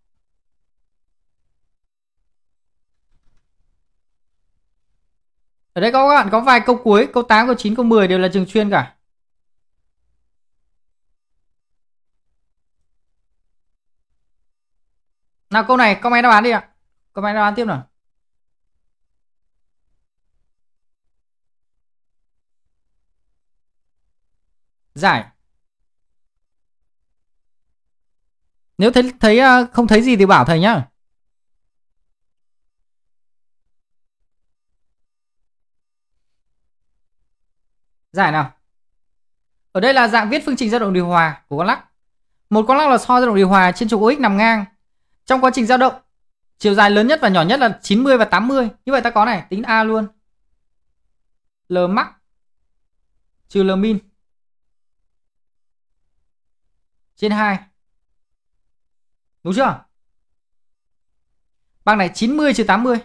Ở đây các bạn có vài câu cuối, câu 8, câu 9, câu 10 đều là trường chuyên cả. Nào câu này, comment đáp án đi ạ. Comment đáp án tiếp nào. Giải. Nếu thấy thấy à, không thấy gì thì bảo thầy nhá. Giải nào? Ở đây là dạng viết phương trình dao động điều hòa của con lắc. Một con lắc là so dao động điều hòa trên trục OX nằm ngang. Trong quá trình dao động, chiều dài lớn nhất và nhỏ nhất là 90 và 80. Như vậy ta có này, tính A luôn. L max trừ L min trên 2. Đúng chưa? Bằng này 90 trừ 80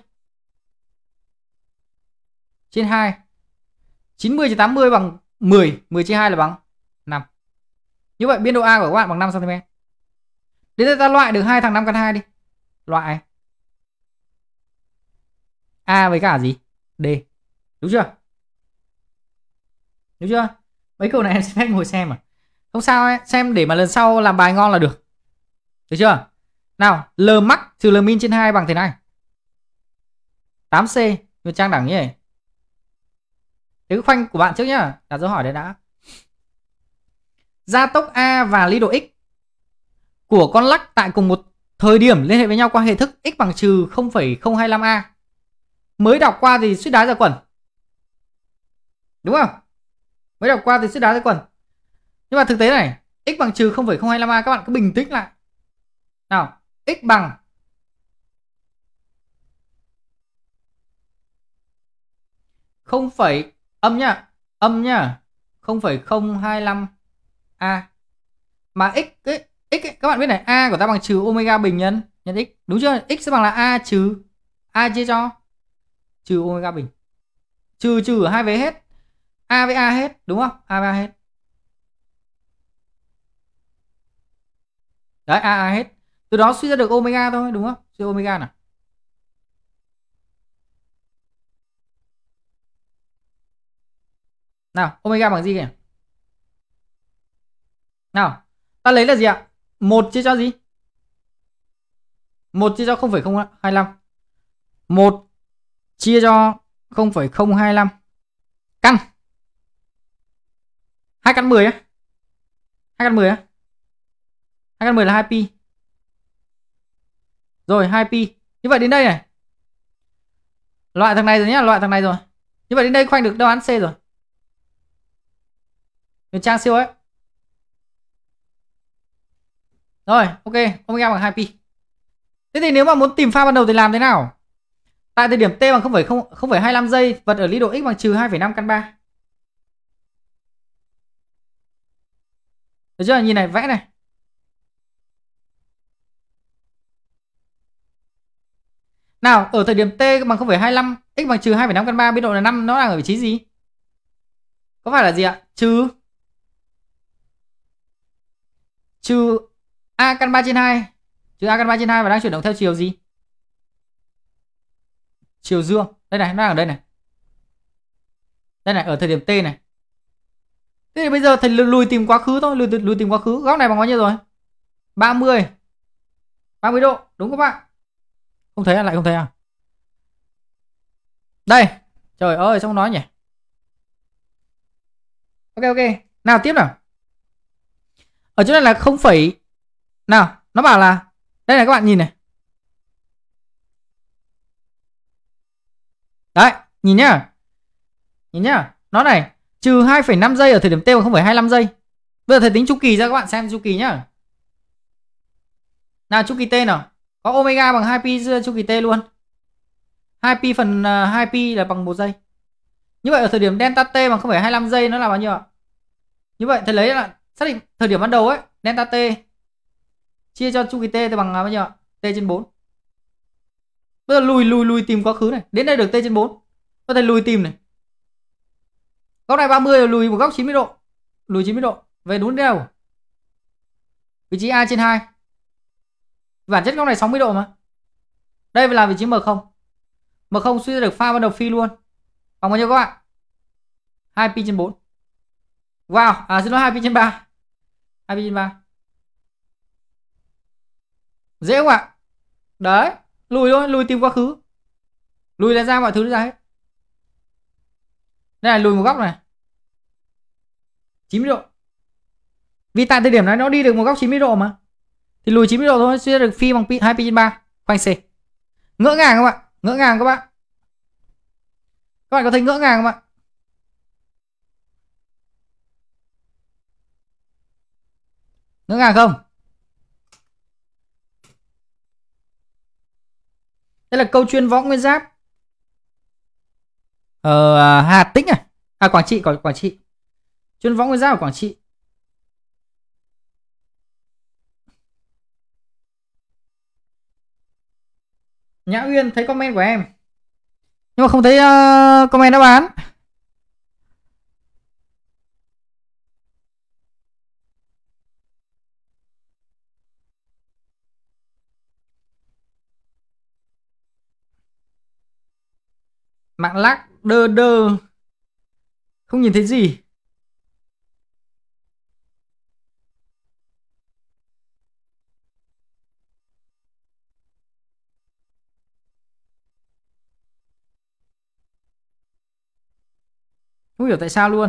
trên 2 90 chia 80 bằng 10, 10 chia 2 là bằng 5. Như vậy biên độ A của các bạn bằng 5 cm. Đến đây ta loại được hai thằng 5 căn 2 đi. Loại A với cả gì? D. Đúng chưa? Đúng chưa? Mấy câu này em sẽ phép ngồi xem à. Không sao ấy, xem để mà lần sau làm bài ngon là được. Được chưa? Nào, L max trừ L min trên 2 bằng thế này. 8C, một trang đẳng như này. Thế khoanh của bạn trước nhá. Đặt dấu hỏi đấy đã. Gia tốc A và ly độ x của con lắc tại cùng một thời điểm liên hệ với nhau qua hệ thức x bằng trừ 0,025A. Mới đọc qua thì suýt đá ra quần. Đúng không? Mới đọc qua thì suýt đá ra quần. Nhưng mà thực tế này, x bằng trừ 0,025A các bạn cứ bình tĩnh lại. Nào, x bằng không phẩy âm nhá âm nhá 0,025 a mà x ấy, x ấy, các bạn biết này a của ta bằng trừ omega bình nhân nhân x đúng chưa x sẽ bằng là a trừ a chia cho trừ omega bình trừ trừ hai vế hết a với a hết đúng không a với a hết đấy a a hết từ đó suy ra được omega thôi đúng không suy omega nào Nào, omega bằng gì kìa? Nào, ta lấy là gì ạ? 1 chia cho gì? 1 chia cho 0,025. 1 chia cho 0,025 căn. 2 căn 10 á. 2 căn 10 á. 2 căn 10 là 2 pi. Rồi 2 pi. Như vậy đến đây này. Loại thằng này rồi nhá, loại thằng này rồi. Như vậy đến đây khoanh được đáp án C rồi. Huyền Trang siêu ấy Rồi ok Omega bằng 2pi Thế thì nếu mà muốn tìm pha ban đầu thì làm thế nào Tại thời điểm t bằng 0,25 giây Vật ở lý độ x bằng trừ 2,5 căn 3 Được chưa? Nhìn này, vẽ này. Nào, ở thời điểm t bằng 0,25, x bằng trừ 2,5 căn 3, biên độ là 5, nó đang ở vị trí gì? Có phải là gì ạ? Trừ trừ a căn 3 trên 2 trừ a căn 3 trên 2 và đang chuyển động theo chiều gì chiều dương đây này nó đang ở đây này đây này ở thời điểm t này thế thì bây giờ thầy lùi tìm quá khứ thôi lùi, lùi tìm quá khứ góc này bằng bao nhiêu rồi 30 30 độ đúng không bạn không thấy à lại không thấy à đây trời ơi xong nói nhỉ ok ok nào tiếp nào ở chỗ này là không phẩy nào nó bảo là đây này các bạn nhìn này đấy nhìn nhá nhìn nhá nó này trừ 2,5 giây ở thời điểm T bằng 0,25 giây bây giờ thầy tính chu kỳ ra các bạn xem chu kỳ nhá nào chu kỳ T nào có omega bằng 2 pi chu kỳ T luôn 2 pi phần 2 à, pi là bằng 1 giây như vậy ở thời điểm delta T bằng không 0,25 giây nó là bao nhiêu ạ như vậy thầy lấy là xác định thời điểm ban đầu ấy delta t chia cho chu kỳ t thì bằng à, bao nhiêu t trên 4 bây giờ lùi lùi lùi tìm quá khứ này đến đây được t trên 4 có thể lùi tìm này góc này 30 rồi lùi một góc 90 độ lùi 90 độ về đúng đâu vị trí a trên 2 bản chất góc này 60 độ mà đây là vị trí m không m không suy ra được pha ban đầu phi luôn bằng bao nhiêu các bạn 2 pi trên 4 wow à xin lỗi 2 pi trên 3 IP 3 dễ không ạ đấy lùi thôi lùi tìm quá khứ lùi là ra mọi thứ ra hết đây là lùi một góc này 90 độ vì tại thời điểm này nó đi được một góc 90 độ mà thì lùi 90 độ thôi sẽ được phi bằng pi 2 pi 3 khoanh C ngỡ ngàng không ạ ngỡ ngàng các bạn các bạn có thấy ngỡ ngàng không ạ ngỡ ngàng không đây là câu chuyên võ nguyên giáp ở ờ, à, hà tĩnh à à quảng trị quảng, quảng trị chuyên võ nguyên giáp ở quảng trị nhã uyên thấy comment của em nhưng mà không thấy uh, comment đã bán. Mạng lắc đơ đơ. Không nhìn thấy gì. Không hiểu tại sao luôn.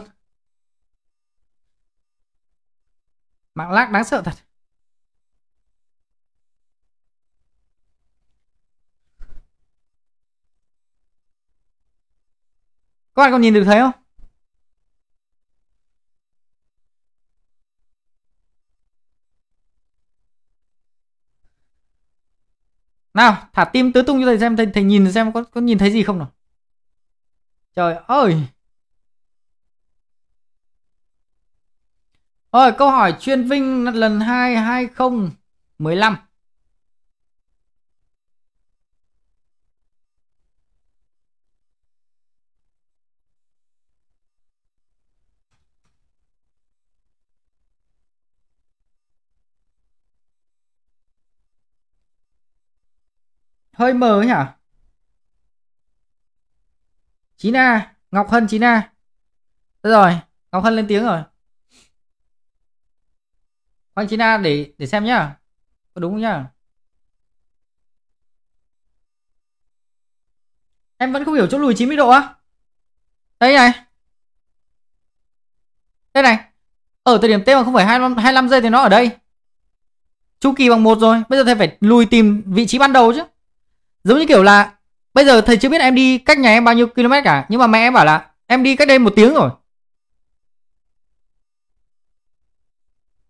Mạng lag đáng sợ thật. các bạn còn nhìn được thấy không nào thả tim tứ tung cho thầy xem thầy, thầy nhìn xem có có nhìn thấy gì không nào trời ơi Rồi câu hỏi chuyên vinh lần 2 2015 hơi mờ ấy hả chín a ngọc hân chín a rồi ngọc hân lên tiếng rồi khoan chín a để để xem nhá có đúng không nhá em vẫn không hiểu chỗ lùi 90 độ á đây này đây này ở thời điểm t bằng không phải 25 giây thì nó ở đây chu kỳ bằng một rồi bây giờ thầy phải lùi tìm vị trí ban đầu chứ Giống như kiểu là bây giờ thầy chưa biết em đi cách nhà em bao nhiêu km cả, nhưng mà mẹ em bảo là em đi cách đây một tiếng rồi.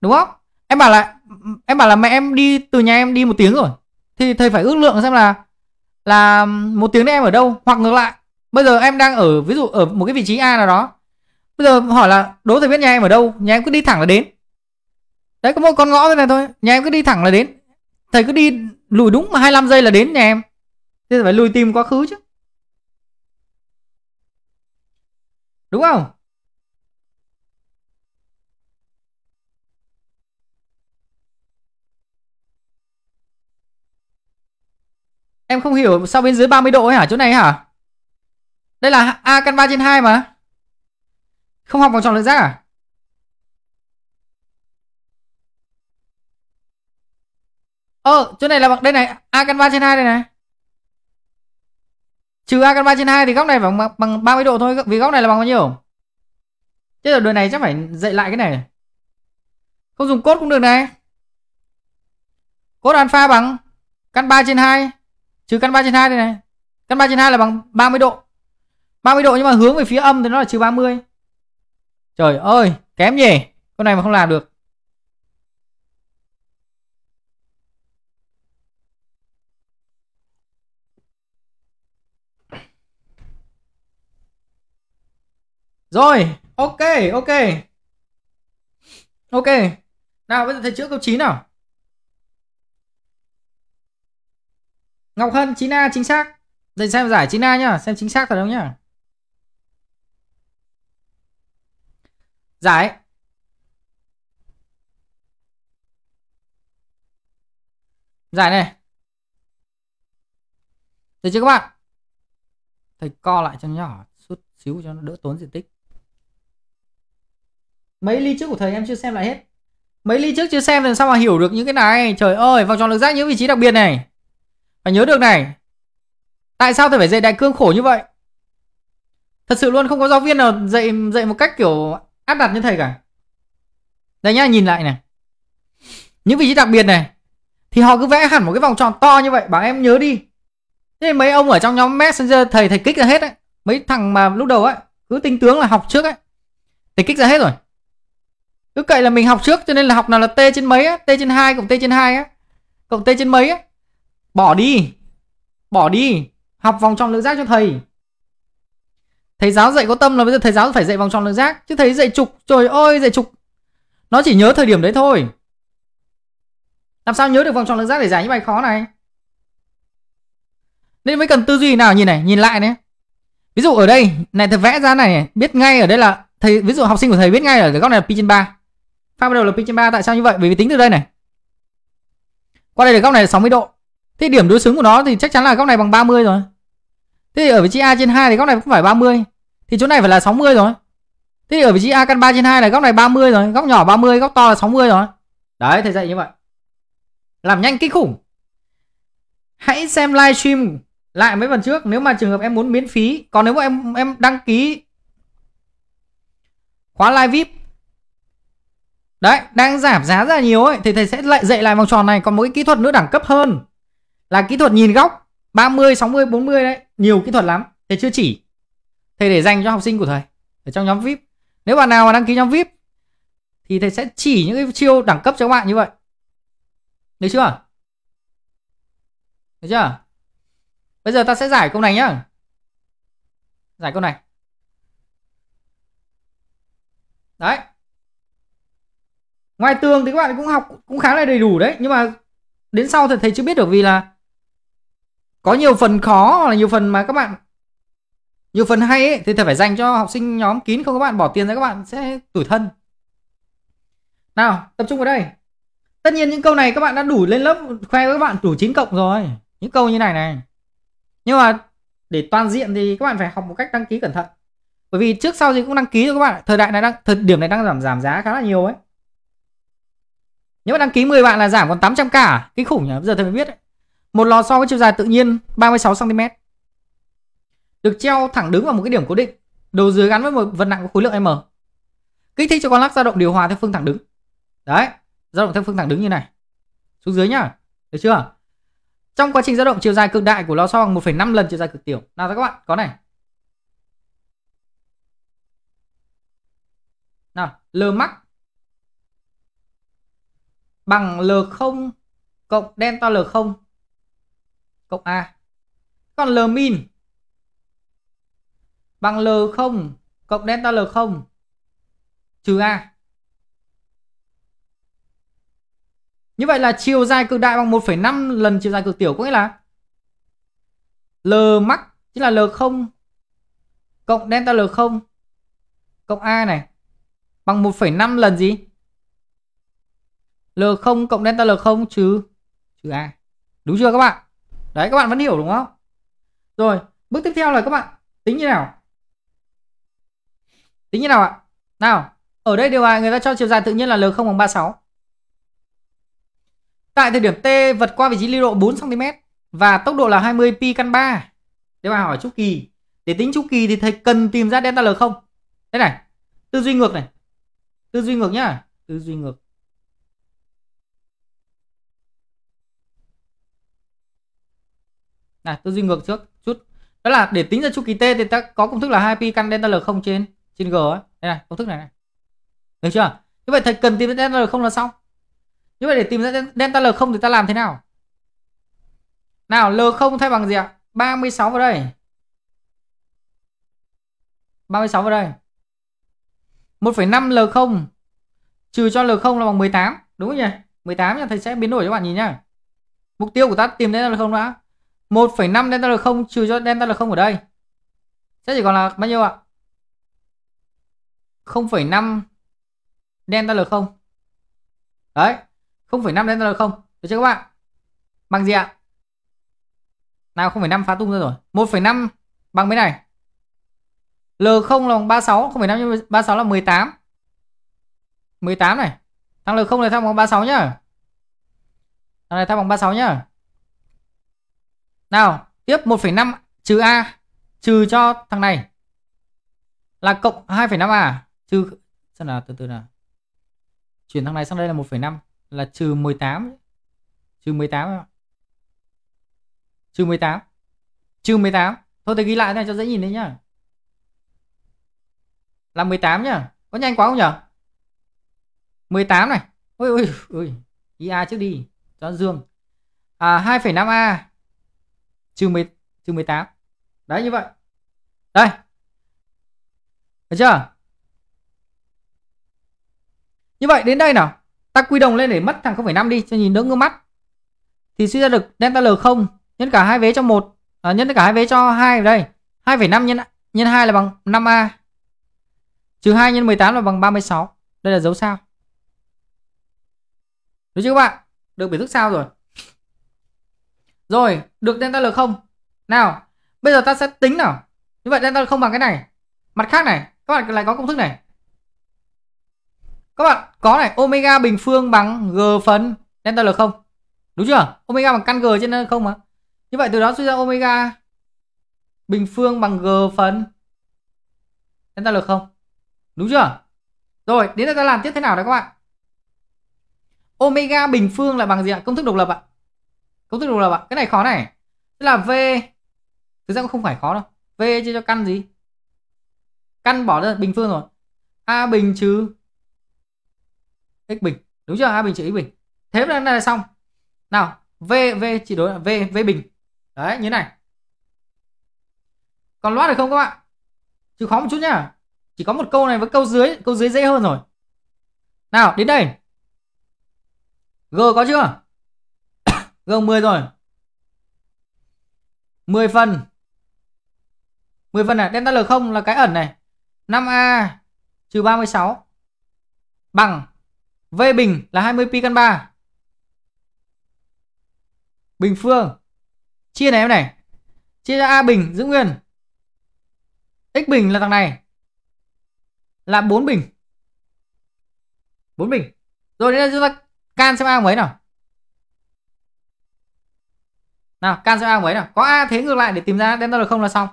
Đúng không? Em bảo là em bảo là mẹ em đi từ nhà em đi một tiếng rồi. Thì thầy phải ước lượng xem là là một tiếng đấy em ở đâu hoặc ngược lại. Bây giờ em đang ở ví dụ ở một cái vị trí A nào đó. Bây giờ hỏi là đố thầy biết nhà em ở đâu, nhà em cứ đi thẳng là đến. Đấy có một con ngõ thế này thôi Nhà em cứ đi thẳng là đến Thầy cứ đi lùi đúng 25 giây là đến nhà em thế phải lùi tìm quá khứ chứ đúng không Em không hiểu sao bên dưới 30 độ ấy hả? Chỗ này hả? Đây là A căn 3 trên 2 mà. Không học vòng tròn lượng giác à? Ờ, chỗ này là bằng đây này, A căn 3 trên 2 đây này. Trừ a căn 3 trên 2 thì góc này phải bằng, bằng 30 độ thôi Vì góc này là bằng bao nhiêu Thế giờ đời này chắc phải dạy lại cái này Không dùng cốt cũng được này Cốt alpha bằng căn 3 trên 2 Trừ căn 3 trên 2 đây này Căn 3 trên 2 là bằng 30 độ 30 độ nhưng mà hướng về phía âm thì nó là trừ 30 Trời ơi kém nhỉ Con này mà không làm được Rồi, ok, ok. Ok. Nào bây giờ thầy chữa câu 9 nào. Ngọc Hân 9A chính xác. Đây xem giải 9A nhá, xem chính xác thật không nhá. Giải Giải này Được chưa các bạn Thầy co lại cho nhỏ Chút xíu cho nó đỡ tốn diện tích mấy ly trước của thầy em chưa xem lại hết mấy ly trước chưa xem làm sao mà hiểu được những cái này trời ơi vòng tròn lục giác những vị trí đặc biệt này phải nhớ được này tại sao thầy phải dạy đại cương khổ như vậy thật sự luôn không có giáo viên nào dạy dạy một cách kiểu áp đặt như thầy cả đây nhá nhìn lại này những vị trí đặc biệt này thì họ cứ vẽ hẳn một cái vòng tròn to như vậy bảo em nhớ đi thế mấy ông ở trong nhóm messenger thầy thầy kích ra hết ấy mấy thằng mà lúc đầu ấy cứ tính tướng là học trước ấy thầy kích ra hết rồi cứ cậy là mình học trước cho nên là học nào là t trên mấy á t trên hai cộng t trên hai á cộng t trên mấy á bỏ đi bỏ đi học vòng tròn lượng giác cho thầy thầy giáo dạy có tâm là bây giờ thầy giáo phải dạy vòng tròn lượng giác chứ thầy dạy trục trời ơi dạy trục nó chỉ nhớ thời điểm đấy thôi làm sao nhớ được vòng tròn lượng giác để giải những bài khó này nên mới cần tư duy nào nhìn này nhìn lại này ví dụ ở đây này thầy vẽ ra này biết ngay ở đây là thầy ví dụ học sinh của thầy biết ngay ở cái góc này là pi trên ba pha bắt đầu là pi trên 3 tại sao như vậy bởi vì tính từ đây này qua đây là góc này là 60 độ thế điểm đối xứng của nó thì chắc chắn là góc này bằng 30 rồi thế thì ở vị trí a trên 2 thì góc này cũng phải 30 thì chỗ này phải là 60 rồi thế thì ở vị trí a căn 3 trên 2 này góc này 30 rồi góc nhỏ 30 góc to là 60 rồi đấy thầy dạy như vậy làm nhanh kinh khủng hãy xem livestream lại mấy phần trước nếu mà trường hợp em muốn miễn phí còn nếu mà em em đăng ký khóa live vip Đấy, đang giảm giá ra nhiều ấy thì thầy sẽ lại dạy lại vòng tròn này còn một cái kỹ thuật nữa đẳng cấp hơn là kỹ thuật nhìn góc 30, 60, 40 đấy, nhiều kỹ thuật lắm. Thầy chưa chỉ. Thầy để dành cho học sinh của thầy ở trong nhóm VIP. Nếu bạn nào mà đăng ký nhóm VIP thì thầy sẽ chỉ những cái chiêu đẳng cấp cho các bạn như vậy. Được chưa? Được chưa? Bây giờ ta sẽ giải câu này nhá. Giải câu này. Đấy ngoài tường thì các bạn cũng học cũng khá là đầy đủ đấy nhưng mà đến sau thì thầy chưa biết được vì là có nhiều phần khó hoặc là nhiều phần mà các bạn nhiều phần hay ấy, thì thầy phải dành cho học sinh nhóm kín không các bạn bỏ tiền ra các bạn sẽ tủi thân nào tập trung vào đây tất nhiên những câu này các bạn đã đủ lên lớp khoe với các bạn đủ 9 cộng rồi những câu như này này nhưng mà để toàn diện thì các bạn phải học một cách đăng ký cẩn thận bởi vì trước sau gì cũng đăng ký rồi các bạn thời đại này đang thời điểm này đang giảm giảm giá khá là nhiều ấy nếu mà đăng ký 10 bạn là giảm còn 800k à? Kinh khủng nhỉ, bây giờ thầy mới biết Một lò xo với chiều dài tự nhiên 36 cm. Được treo thẳng đứng vào một cái điểm cố định, đầu dưới gắn với một vật nặng có khối lượng m. Kích thích cho con lắc dao động điều hòa theo phương thẳng đứng. Đấy, dao động theo phương thẳng đứng như này. Xuống dưới nhá. Được chưa? Trong quá trình dao động chiều dài cực đại của lò xo bằng 1,5 lần chiều dài cực tiểu. Nào các bạn, có này. Nào, L max bằng L0 cộng delta L0 cộng A. Còn L min bằng L0 cộng delta L0 trừ A. Như vậy là chiều dài cực đại bằng 1,5 lần chiều dài cực tiểu có nghĩa là L max chính là L0 cộng delta L0 cộng A này bằng 1,5 lần gì? L0 cộng delta L0 trừ trừ A. Đúng chưa các bạn? Đấy các bạn vẫn hiểu đúng không? Rồi, bước tiếp theo là các bạn tính như nào? Tính như nào ạ? Nào, ở đây điều hòa người ta cho chiều dài tự nhiên là L0 bằng 36. Tại thời điểm T vượt qua vị trí ly độ 4 cm và tốc độ là 20 pi căn 3. Thế mà hỏi chu kỳ, để tính chu kỳ thì thầy cần tìm ra delta L0. Thế này, tư duy ngược này. Tư duy ngược nhá, tư duy ngược. này tư duy ngược trước chút đó là để tính ra chu kỳ t thì ta có công thức là 2 pi căn delta l không trên trên g ấy. đây này công thức này này được chưa như vậy thầy cần tìm ra delta l không là xong như vậy để tìm ra delta l không thì ta làm thế nào nào l không thay bằng gì ạ 36 vào đây 36 vào đây 1,5 l không trừ cho l không là bằng 18 đúng không nhỉ 18 nhá thầy sẽ biến đổi cho bạn nhìn nhá mục tiêu của ta tìm ra l không đã 1,5 delta L0 trừ cho delta L0 ở đây. Sẽ chỉ còn là bao nhiêu ạ? 0,5 delta L0. Đấy, 0,5 delta L0. Được chưa các bạn? Bằng gì ạ? Nào 0,5 phá tung ra rồi. 1,5 bằng mấy này? L0 là bằng 36, 0,5 x 36 là 18. 18 này. tăng L0 này thăng bằng 36 nhá. Thằng này thăng bằng 36 nhá. Nào, tiếp 1,5 trừ A trừ cho thằng này là cộng 2,5A à? trừ xem nào từ từ nào. Chuyển thằng này sang đây là 1,5 là trừ 18 trừ 18 ạ. Trừ 18. Trừ 18. Thôi thì ghi lại này cho dễ nhìn đấy nhá. Là 18 nhá. Có nhanh quá không nhở 18 này. Ôi ôi ôi. Ý A trước đi cho Dương. À 2,5A trừ 10 trừ 18. Đấy như vậy. Đây. Được chưa? Như vậy đến đây nào, ta quy đồng lên để mất thằng 0,5 đi cho nhìn đỡ ngứa mắt. Thì suy ra được delta L 0 nhân cả hai vế cho 1 à, nhân cả hai vế cho 2 ở đây. 2,5 nhân nhân 2 là bằng 5a. Trừ 2 nhân 18 là bằng 36. Đây là dấu sao. Được chưa các bạn? Được biểu thức sao rồi? Rồi, được delta L không? Nào, bây giờ ta sẽ tính nào. Như vậy delta L không bằng cái này. Mặt khác này, các bạn lại có công thức này. Các bạn có này, omega bình phương bằng g phần delta L không? Đúng chưa? Omega bằng căn g trên không mà. Như vậy từ đó suy ra omega bình phương bằng g phần delta L không? Đúng chưa? Rồi, đến đây ta làm tiếp thế nào đó các bạn? Omega bình phương là bằng gì ạ? Công thức độc lập ạ công thức độc lập ạ cái này khó này tức là v thực ra cũng không phải khó đâu v chia cho căn gì căn bỏ ra bình phương rồi a bình trừ x bình đúng chưa a bình trừ x bình thế là này là xong nào v v chỉ đối là v v bình đấy như này còn loát được không các bạn chứ khó một chút nhá chỉ có một câu này với câu dưới câu dưới dễ hơn rồi nào đến đây g có chưa gần vâng, 10 rồi. 10 phần. 10 phần này, delta L0 là cái ẩn này. 5A trừ 36 bằng V bình là 20 pi căn 3. Bình phương. Chia này em này. Chia ra A bình giữ nguyên. X bình là thằng này. Là 4 bình. 4 bình. Rồi nên chúng ta can xem A mấy nào nào can xem a mấy nào có a thế ngược lại để tìm ra delta được không là xong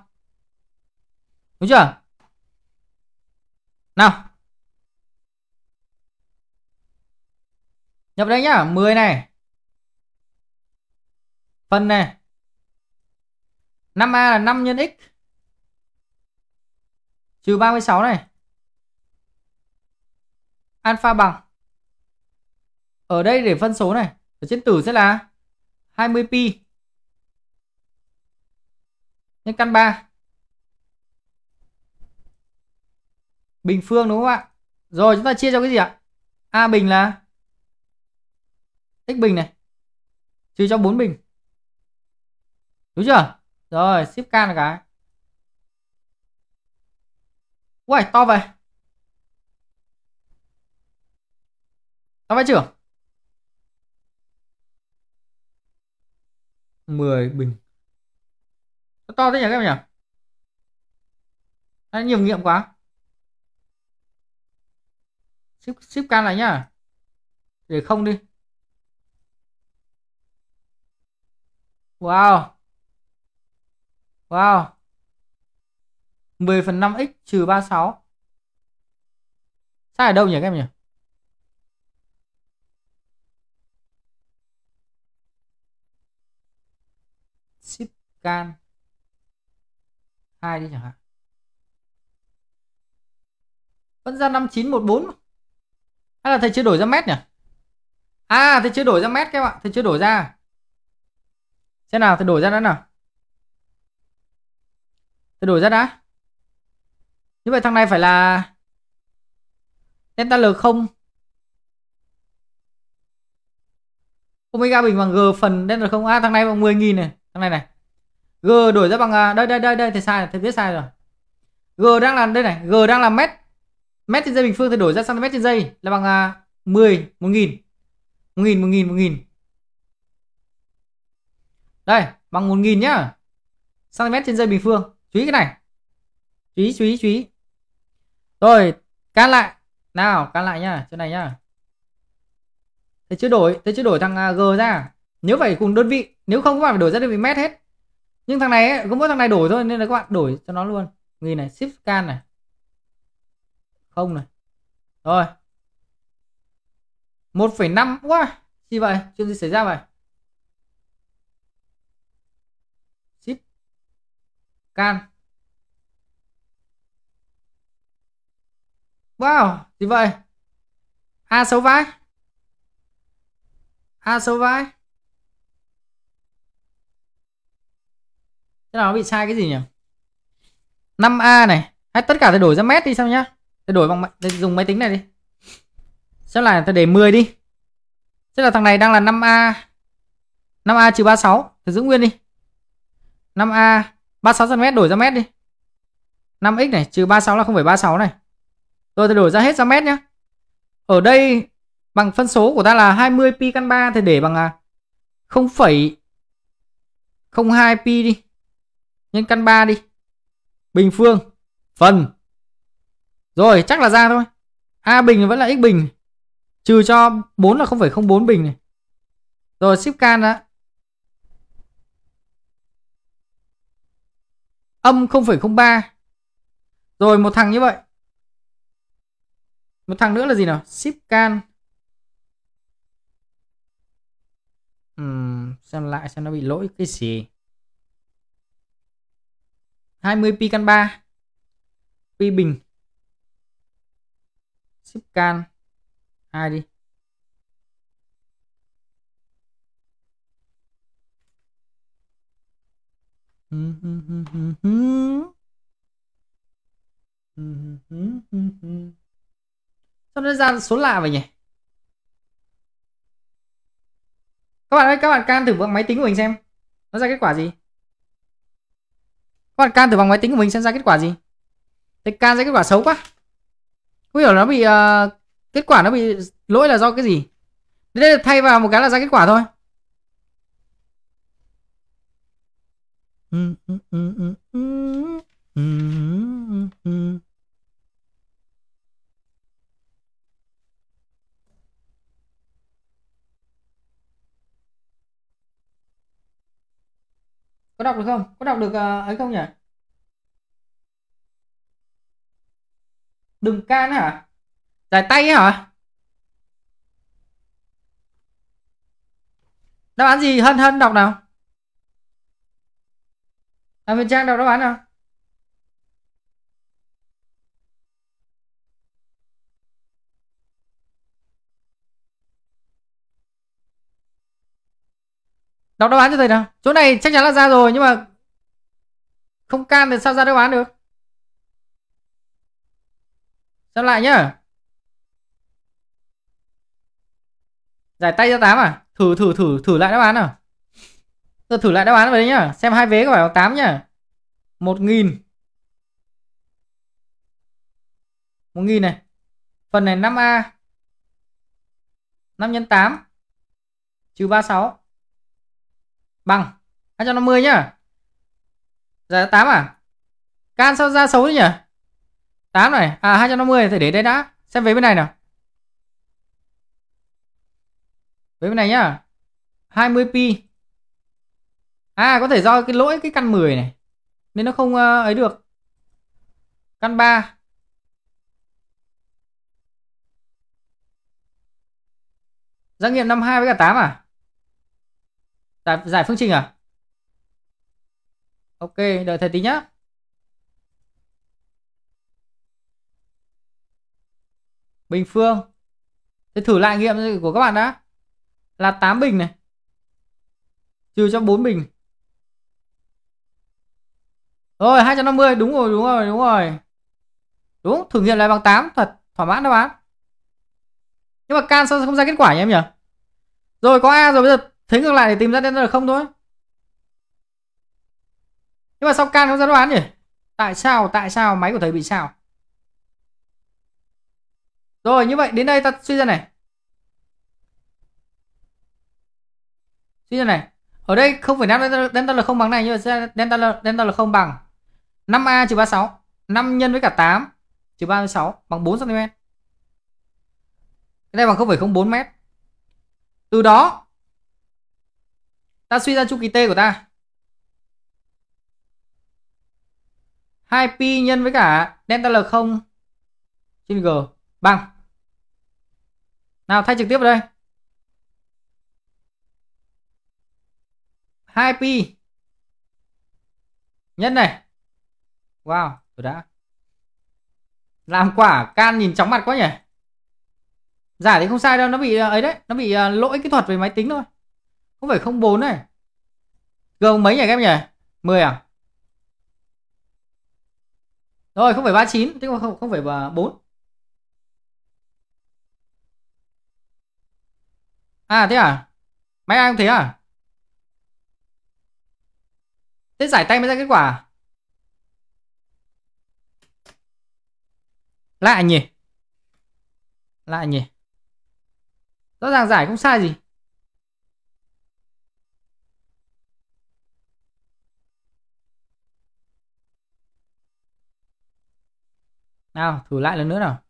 đúng chưa nào nhập đây nhá 10 này phần này 5a là 5 nhân x trừ 36 này alpha bằng ở đây để phân số này ở trên tử sẽ là 20 pi nhân căn 3 bình phương đúng không ạ rồi chúng ta chia cho cái gì ạ a bình là x bình này trừ cho 4 bình đúng chưa rồi ship can là cái Uầy, to vậy to vậy trưởng 10 bình to thế nhỉ các em nhỉ Đấy, nhiều nghiệm quá ship, ship can lại nhá để không đi wow wow 10 phần 5x trừ 36 sai ở đâu nhỉ các em nhỉ ship can hai đi chẳng hạn vẫn ra 5914 hay là thầy chưa đổi ra mét nhỉ à thầy chưa đổi ra mét các bạn thầy chưa đổi ra xem nào thầy đổi ra đã nào thầy đổi ra đã như vậy thằng này phải là delta l không omega bình bằng g phần delta không a à, thằng này bằng 10.000 này thằng này này G đổi ra bằng à, đây đây đây đây thì sai rồi thầy biết sai rồi. G đang là đây này, G đang là mét. Mét trên giây bình phương thì đổi ra sang mét trên giây là bằng à, một nghìn một nghìn một nghìn một nghìn Đây, bằng một nghìn nhá. sang mét trên giây bình phương. Chú ý cái này. Chú ý chú ý chú ý. Rồi, can lại. Nào, can lại nhá, chỗ này nhá. Thầy chưa đổi, thầy chưa đổi thằng à, G ra. Nếu phải cùng đơn vị, nếu không các bạn phải đổi ra đơn vị mét hết nhưng thằng này ấy, cứ mỗi thằng này đổi thôi nên là các bạn đổi cho nó luôn nghìn này shift can này không này rồi 1,5 quá gì vậy chuyện gì xảy ra vậy shift can wow gì vậy a xấu vai a xấu vai thế nào nó bị sai cái gì nhỉ 5A này hay tất cả thay đổi ra mét đi xem nhá thay đổi bằng tôi dùng máy tính này đi sẽ là tôi để 10 đi tức là thằng này đang là 5A 5A trừ 36 Thì giữ nguyên đi 5A 36cm đổi ra mét đi 5x này trừ 36 là 0,36 này Rồi thay đổi ra hết ra mét nhá Ở đây bằng phân số của ta là 20 pi căn 3 Thì để bằng 0,02 à, pi đi nhân căn 3 đi bình phương phần rồi chắc là ra thôi a bình vẫn là x bình trừ cho 4 là 0,04 bình này rồi ship can đã âm 0,03 rồi một thằng như vậy một thằng nữa là gì nào ship can uhm, xem lại xem nó bị lỗi cái gì 20 pi căn 3 pi bình ship can 2 đi Sao nó ra số lạ vậy nhỉ? Các bạn ơi, các bạn can thử vào máy tính của mình xem. Nó ra kết quả gì? các bạn can từ bằng máy tính của mình xem ra kết quả gì thì can ra kết quả xấu quá không hiểu nó bị uh, kết quả nó bị lỗi là do cái gì đây thay vào một cái là ra kết quả thôi mm mm mm mm mm mm mm có đọc được không có đọc được uh, ấy không nhỉ đừng can hả giải tay hả đáp án gì hân hân đọc nào à, Huyền Trang đọc đáp án nào Đọc đáp án cho thầy nào. Chỗ này chắc chắn là ra rồi nhưng mà không can thì sao ra đáp án được? Xem lại nhá. Giải tay ra 8 à? Thử thử thử thử lại đáp án à? Tôi thử lại đáp án vào đấy nhá. Xem hai vế có phải bằng 8 nhá. 1000. 1000 này. Phần này 5A. 5 x 8 trừ 36 bằng 250 nhá. giá 8 à? Can sao ra xấu thế nhỉ? 8 này, à 250 thì để đây đã. Xem về bên này nào. Với bên này nhá. 20p. À có thể do cái lỗi cái căn 10 này nên nó không ờ, ấy được. Căn 3. Giác nghiệm 52 với cả 8 à? giải, giải phương trình à ok đợi thầy tí nhá bình phương thế thử lại nghiệm của các bạn đã là 8 bình này trừ cho 4 bình rồi 250 đúng rồi đúng rồi đúng rồi đúng thử nghiệm lại bằng 8 thật thỏa mãn đáp án nhưng mà can sao không ra kết quả nhỉ em nhỉ rồi có a rồi bây giờ thế ngược lại thì tìm ra đến r không thôi nhưng mà sao can không ra đáp án nhỉ tại sao tại sao máy của thầy bị sao rồi như vậy đến đây ta suy ra này suy ra này ở đây không phải năm delta l không bằng này nhưng mà delta l delta l không bằng 5a trừ 36 5 nhân với cả 8 trừ 36 bằng 4 cm cái này bằng 0,04 m từ đó ta suy ra chu kỳ t của ta 2pi nhân với cả delta L0 trên G bằng. Nào thay trực tiếp vào đây. 2pi nhân này. Wow, tôi đã. Làm quả can nhìn chóng mặt quá nhỉ. giải thì không sai đâu, nó bị ờ, ấy đấy, nó bị ờ, lỗi kỹ thuật về máy tính thôi. Có phải không 04 này. G mấy nhỉ các em nhỉ? 10 à? Rồi không phải 39, thế không không phải 4. À thế à? Máy ai cũng thế à? Thế giải tay mới ra kết quả à? Lạ nhỉ? Lạ nhỉ? Rõ ràng giải không sai gì. nào thử lại lần nữa nào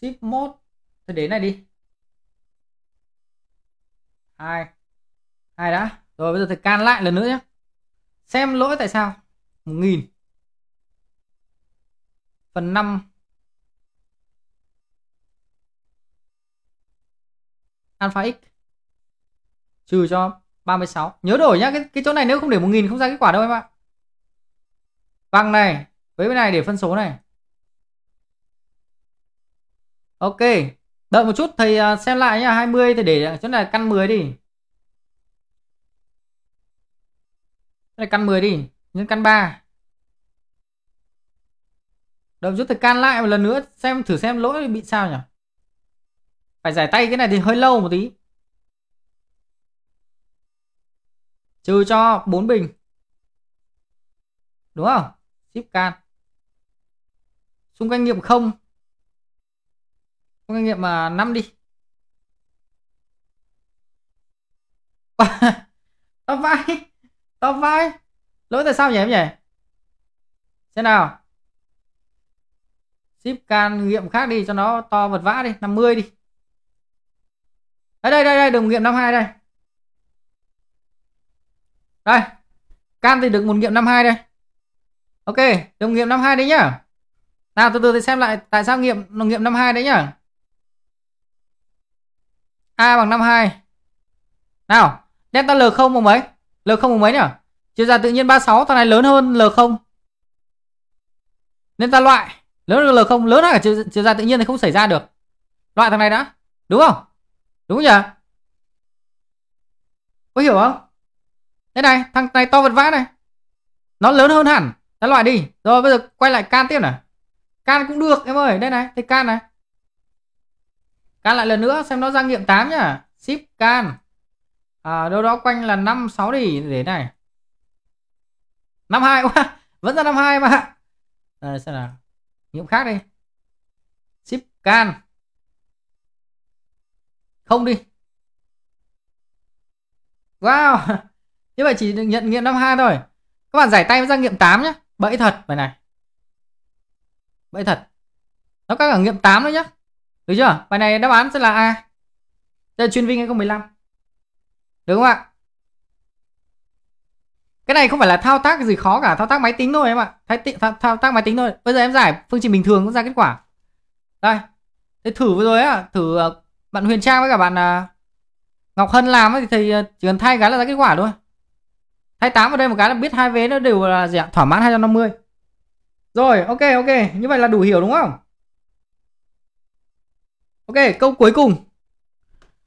ship mode thôi đến này đi hai hai đã rồi bây giờ thì can lại lần nữa nhé xem lỗi tại sao một nghìn phần năm alpha x trừ cho 36 nhớ đổi nhá cái, cái chỗ này nếu không để một nghìn không ra kết quả đâu em ạ bằng này với bên này để phân số này ok đợi một chút thầy à, xem lại nhá 20 thì để chỗ này căn 10 đi chỗ này căn 10 đi nhân căn 3 đợi chút thầy căn lại một lần nữa xem thử xem lỗi bị sao nhỉ phải giải tay cái này thì hơi lâu một tí trừ cho 4 bình đúng không ship can xung quanh nghiệm không Câu nghiệm mà 5 đi. tao vai. Tao vai. Lỗi tại sao nhỉ em nhỉ? thế nào. Ship can nghiệm khác đi cho nó to vật vã đi, 50 đi. Đây đây đây, đây đồng nghiệm 52 đây. Đây. Can thì được một nghiệm 52 đây. Ok, đồng nghiệm 52 đấy nhá. Nào từ từ thì xem lại tại sao nghiệm đồng nghiệm 52 đấy nhá. A bằng 52. Nào, delta L0 bằng mấy? L0 bằng mấy nhỉ? Chia ra tự nhiên 36 thằng này lớn hơn L0. Nên ta loại lớn hơn L0 lớn hơn cả chia, ra tự nhiên thì không xảy ra được. Loại thằng này đã, đúng không? Đúng nhỉ? Có hiểu không? Thế này, thằng này to vật vã này. Nó lớn hơn hẳn, ta loại đi. Rồi bây giờ quay lại can tiếp này. Can cũng được em ơi, đây này, thì can này Can lại lần nữa xem nó ra nghiệm 8 nhá. Ship can. À, đâu đó quanh là 5 6 thì để này. 52 quá. Vẫn ra 52 mà. À, xem nào. Nghiệm khác đi. Ship can. Không đi. Wow. Như vậy chỉ được nhận nghiệm 52 thôi. Các bạn giải tay với ra nghiệm 8 nhá Bẫy thật bài này. Bẫy thật. Nó các cả nghiệm 8 đấy nhá được chưa? Bài này đáp án sẽ là A. Đây là chuyên vinh 2015. đúng không ạ? Cái này không phải là thao tác gì khó cả, thao tác máy tính thôi em ạ. Thao, thao, thao tác máy tính thôi. Bây giờ em giải phương trình bình thường cũng ra kết quả. Đây. Thế thử vừa rồi á, thử ờ, bạn Huyền Trang với cả bạn ờ, Ngọc Hân làm ấy, thì thầy ờ, chỉ cần thay cái là ra kết quả thôi. Thay 8 vào đây một cái là biết hai vế nó đều là gì ạ? Thỏa mãn 250. Rồi, ok ok, như vậy là đủ hiểu đúng không? Ok, câu cuối cùng.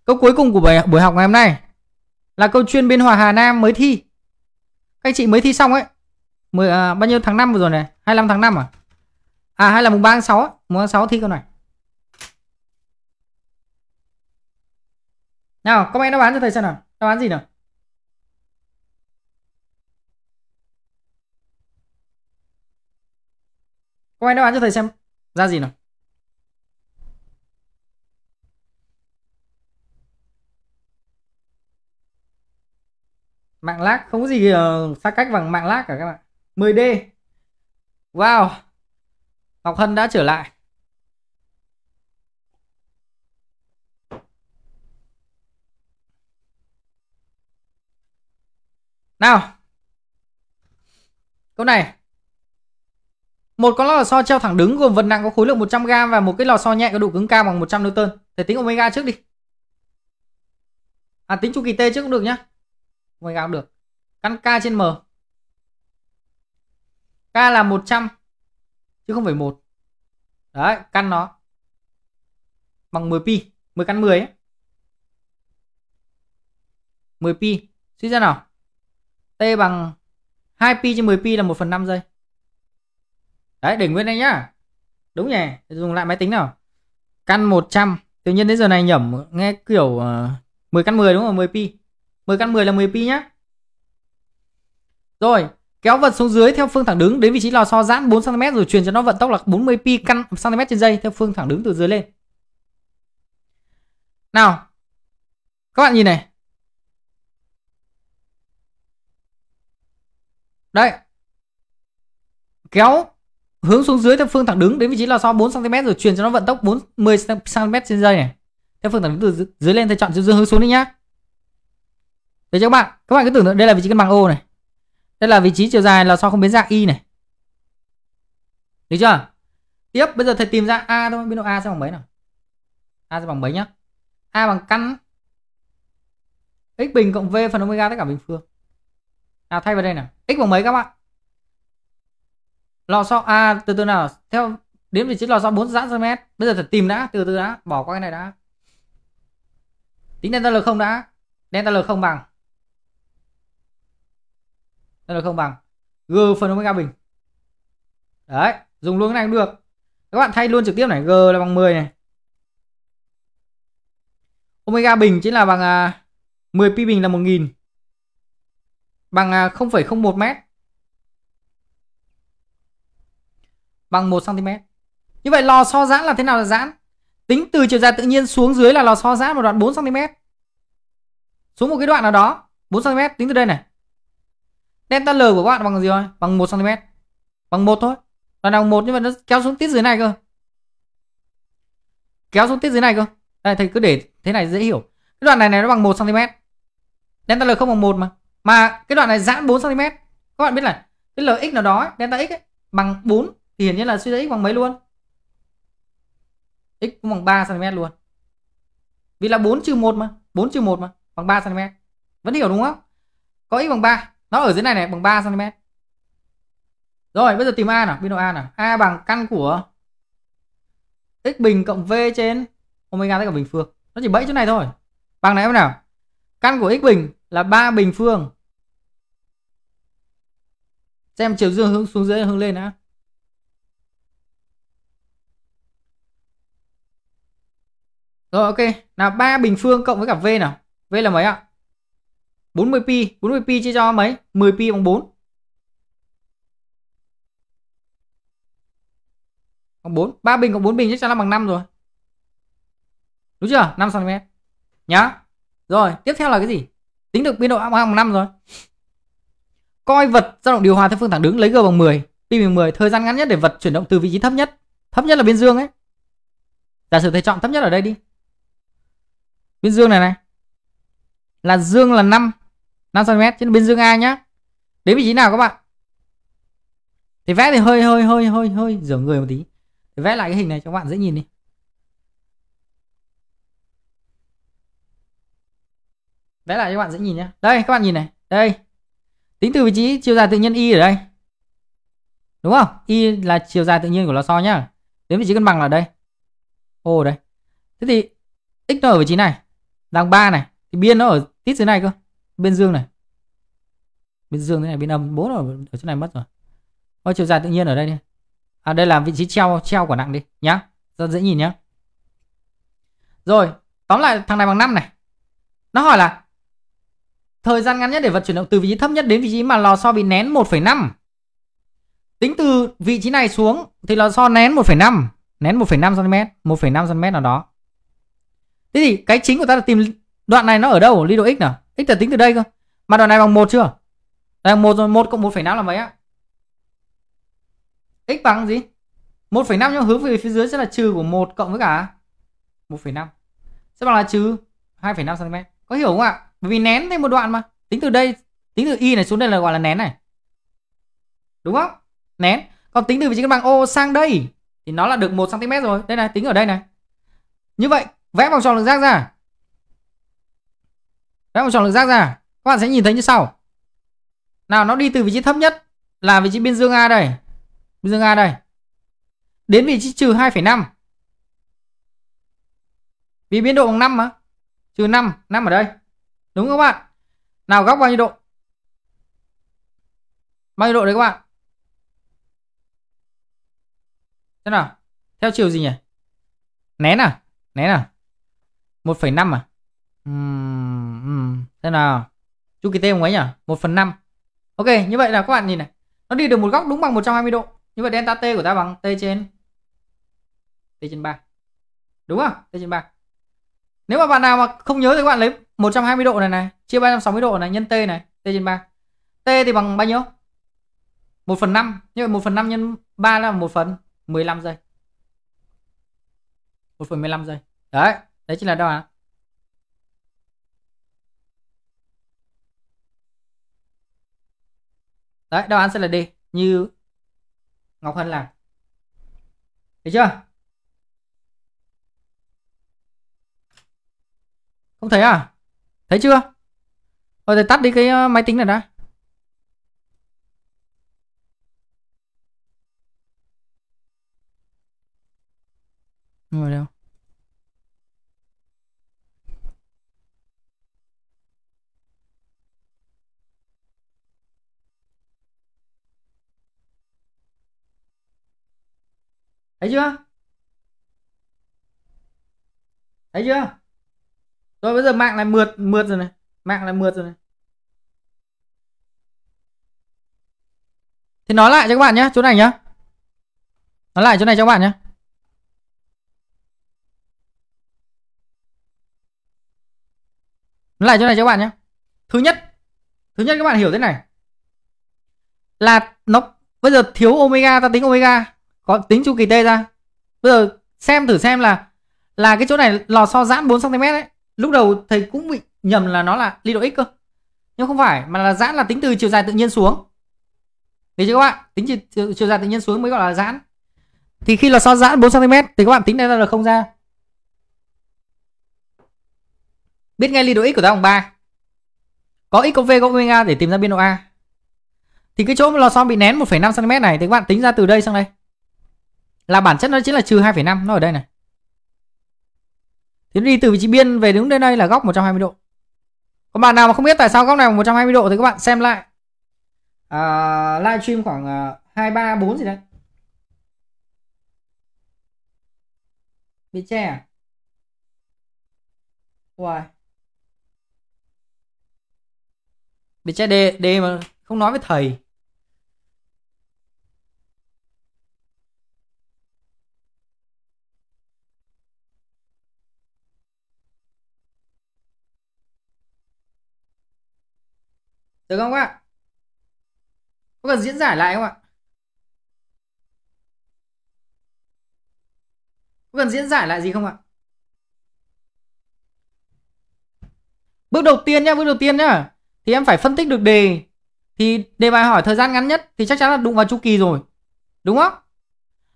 Câu cuối cùng của buổi, buổi học ngày hôm nay là câu chuyên biên hòa Hà Nam mới thi. Các anh chị mới thi xong ấy. Mười, à, bao nhiêu tháng 5 vừa rồi này? 25 tháng 5 à? À hay là mùng 3 tháng 6 á? Mùng 3 tháng 6 thi câu này. Nào, comment đã bán cho thầy xem nào. Đã bán gì nào? Comment đã bán cho thầy xem ra gì nào. mạng lag không có gì ờ, xa cách bằng mạng lag cả các bạn 10D wow Ngọc Hân đã trở lại nào câu này một con lò xo treo thẳng đứng gồm vật nặng có khối lượng 100g và một cái lò xo nhẹ có độ cứng cao bằng 100 Newton. Thể tính omega trước đi. À tính chu kỳ T trước cũng được nhá omega cũng được căn k trên m k là 100 chứ không phải một đấy căn nó bằng 10 pi 10 căn 10 ấy. 10 pi suy ra nào t bằng 2 pi trên 10 pi là 1 phần 5 giây đấy để nguyên đây nhá đúng nhỉ dùng lại máy tính nào căn 100 tự nhiên đến giờ này nhẩm nghe kiểu uh, ờ, 10 căn 10 đúng không 10 pi 10 căn 10 là 10 pi nhé. Rồi, kéo vật xuống dưới theo phương thẳng đứng đến vị trí lò xo giãn 4 cm rồi truyền cho nó vận tốc là 40 pi căn cm trên giây theo phương thẳng đứng từ dưới lên. Nào. Các bạn nhìn này. Đây. Kéo hướng xuống dưới theo phương thẳng đứng đến vị trí lò xo 4 cm rồi truyền cho nó vận tốc 40 cm trên giây này. Theo phương thẳng đứng từ dưới lên thì chọn dưới hướng xuống đi nhá. Đấy cho các bạn Các bạn cứ tưởng tượng đây là vị trí cân bằng O này Đây là vị trí chiều dài là sao không biến dạng Y này Được chưa Tiếp bây giờ thầy tìm ra A thôi biến độ A sẽ bằng mấy nào A sẽ bằng mấy nhá A bằng căn X bình cộng V phần omega tất cả bình phương Nào thay vào đây nào X bằng mấy các bạn Lò xo A từ từ nào Theo đến vị trí lò xo 4 giãn cm Bây giờ thầy tìm đã từ từ đã Bỏ qua cái này đã Tính delta L0 đã Delta L0 bằng nên là không bằng G phần omega bình Đấy Dùng luôn cái này cũng được Các bạn thay luôn trực tiếp này G là bằng 10 này Omega bình chính là bằng à, 10 pi bình là 1000 Bằng à, 0,01 mét Bằng 1 cm Như vậy lò xo giãn là thế nào là giãn Tính từ chiều dài tự nhiên xuống dưới là lò xo giãn một đoạn 4 cm Xuống một cái đoạn nào đó 4 cm tính từ đây này delta L của các bạn bằng gì thôi? Bằng 1 cm. Bằng 1 thôi. Đoạn nào bằng 1 nhưng mà nó kéo xuống tít dưới này cơ. Kéo xuống tít dưới này cơ. Đây thầy cứ để thế này dễ hiểu. Cái đoạn này này nó bằng 1 cm. Delta L không bằng 1 mà. Mà cái đoạn này giãn 4 cm. Các bạn biết là cái LX nào đó delta X ấy, bằng 4 thì hiển nhiên là suy ra x bằng mấy luôn? X cũng bằng 3 cm luôn. Vì là 4 trừ 1 mà, 4 trừ 1 mà, bằng 3 cm. Vẫn hiểu đúng không? Có x bằng 3 nó ở dưới này này bằng 3 cm rồi bây giờ tìm a nào biên độ a nào a bằng căn của x bình cộng v trên omega tất cả bình phương nó chỉ bẫy chỗ này thôi bằng này em nào căn của x bình là 3 bình phương xem chiều dương hướng xuống dưới hướng lên á. rồi ok là 3 bình phương cộng với cả v nào v là mấy ạ 40 pi, 40 pi chia cho mấy? 10 pi bằng 4. Bằng 4, 3 bình cộng 4 bình chắc chắn là bằng 5 rồi. Đúng chưa? 5 cm. Nhá. Rồi, tiếp theo là cái gì? Tính được biên độ bằng 5 rồi. Coi vật dao động điều hòa theo phương thẳng đứng lấy g bằng 10, pi bằng 10, thời gian ngắn nhất để vật chuyển động từ vị trí thấp nhất, thấp nhất là biên dương ấy. Giả sử thầy chọn thấp nhất ở đây đi. Biên dương này này. Là dương là 5 5cm trên bên dương A nhá đến vị trí nào các bạn thì vẽ thì hơi hơi hơi hơi hơi rửa người một tí thì vẽ lại cái hình này cho các bạn dễ nhìn đi vẽ lại cho các bạn dễ nhìn nhá. đây các bạn nhìn này đây tính từ vị trí chiều dài tự nhiên y ở đây đúng không y là chiều dài tự nhiên của lò xo nhá đến vị trí cân bằng là đây ô đây thế thì x nó ở vị trí này đằng ba này thì biên nó ở tít dưới này cơ bên dương này bên dương thế này bên âm bốn ở, ở chỗ này mất rồi Ôi, chiều dài tự nhiên ở đây đi à đây là vị trí treo treo quả nặng đi nhá rất dễ nhìn nhá rồi tóm lại thằng này bằng 5 này nó hỏi là thời gian ngắn nhất để vật chuyển động từ vị trí thấp nhất đến vị trí mà lò xo bị nén 1,5 tính từ vị trí này xuống thì lò xo nén 1,5 nén 1,5 cm 1,5 cm nào đó thế thì cái chính của ta là tìm đoạn này nó ở đâu lý độ x nào x là tính từ đây cơ mà đoạn này bằng một chưa đây một rồi một cộng một phẩy năm là mấy ạ x bằng gì một phẩy năm nhưng hướng về phía dưới sẽ là trừ của một cộng với cả một phẩy năm sẽ bằng là trừ hai phẩy năm cm có hiểu không ạ bởi vì nén thêm một đoạn mà tính từ đây tính từ y này xuống đây là gọi là nén này đúng không nén còn tính từ vị trí cân bằng ô sang đây thì nó là được 1 cm rồi đây này tính ở đây này như vậy vẽ vòng tròn được giác ra Đấy, một chọn lượng giác ra. Các bạn sẽ nhìn thấy như sau. Nào, nó đi từ vị trí thấp nhất là vị trí biên dương A đây. Biên dương A đây. Đến vị trí trừ 2,5. Vì biên độ bằng 5 mà. Trừ 5, 5 ở đây. Đúng không các bạn? Nào góc bao nhiêu độ? Bao nhiêu độ đấy các bạn? Thế nào? Theo chiều gì nhỉ? Nén à? Nén à? 1,5 à? Uhm... Thế nào? Chu kỳ T mấy nhỉ? một phần năm Ok, như vậy là các bạn nhìn này. Nó đi được một góc đúng bằng 120 độ. Như vậy delta T của ta bằng T trên T trên 3. Đúng không? T trên 3. Nếu mà bạn nào mà không nhớ thì các bạn lấy 120 độ này này, chia 360 độ này nhân T này, T trên 3. T thì bằng bao nhiêu? 1 phần 5. Như vậy 1 phần 5 nhân 3 là 1 phần 15 giây. 1 phần 15 giây. Đấy, đấy chính là đáp án. đấy đáp án sẽ là D như Ngọc Hân làm thấy chưa không thấy à thấy chưa rồi thì tắt đi cái ờ, máy tính này đã rồi đâu thấy chưa thấy chưa rồi bây giờ mạng lại mượt mượt rồi này mạng lại mượt rồi này thì nói lại cho các bạn nhé chỗ này nhá nói lại chỗ này cho các bạn nhé nói lại chỗ này cho các bạn nhé thứ nhất thứ nhất các bạn hiểu thế này là nó bây giờ thiếu omega ta tính omega có tính chu kỳ T ra bây giờ xem thử xem là là cái chỗ này lò xo giãn 4 cm ấy lúc đầu thầy cũng bị nhầm là nó là ly độ x cơ nhưng không phải mà là giãn là tính từ chiều dài tự nhiên xuống Thì chứ các bạn tính chiều, chiều, chiều dài tự nhiên xuống mới gọi là giãn thì khi lò xo giãn 4 cm thì các bạn tính đây là không ra biết ngay ly độ x của ta bằng 3 có x có v có omega để tìm ra biên độ a thì cái chỗ lò xo bị nén 1,5 cm này thì các bạn tính ra từ đây sang đây là bản chất nó chính là trừ 2,5 nó ở đây này thì nó đi từ vị trí biên về đúng đến đây là góc 120 độ Còn bạn nào mà không biết tại sao góc này 120 độ thì các bạn xem lại à, live stream khoảng uh, à, 234 gì đấy bị che à Wow. Bị che đề, đề mà không nói với thầy Được không các bạn? Có cần diễn giải lại không ạ? Có cần diễn giải lại gì không ạ? Bước đầu tiên nhá, bước đầu tiên nhá. Thì em phải phân tích được đề. Thì đề bài hỏi thời gian ngắn nhất thì chắc chắn là đụng vào chu kỳ rồi. Đúng không?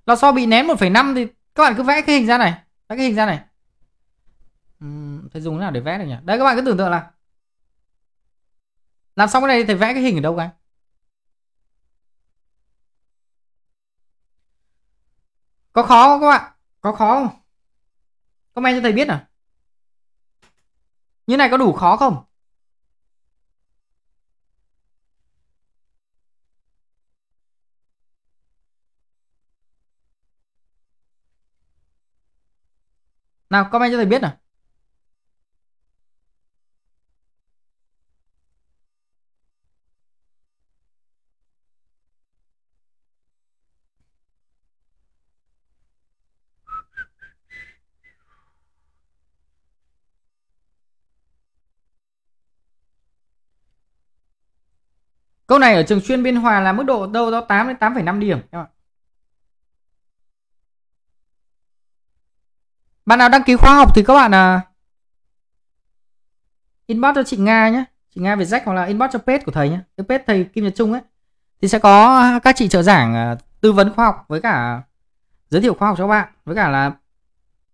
Lò xo bị nén 1,5 thì các bạn cứ vẽ cái hình ra này. Vẽ cái hình ra này. Uhm, phải dùng thế nào để vẽ được nhỉ? Đây các bạn cứ tưởng tượng là làm xong cái này thì vẽ cái hình ở đâu cái có khó không các bạn có khó không comment cho thầy biết nào như này có đủ khó không nào comment cho thầy biết nào Câu này ở trường chuyên Biên Hòa là mức độ đâu đó 8 đến 8,5 điểm các bạn. Bạn nào đăng ký khóa học thì các bạn à inbox cho chị Nga nhé. Chị Nga về jack hoặc là inbox cho page của thầy nhé. Cái page thầy Kim Nhật Trung ấy thì sẽ có các chị trợ giảng à, tư vấn khoa học với cả giới thiệu khoa học cho các bạn với cả là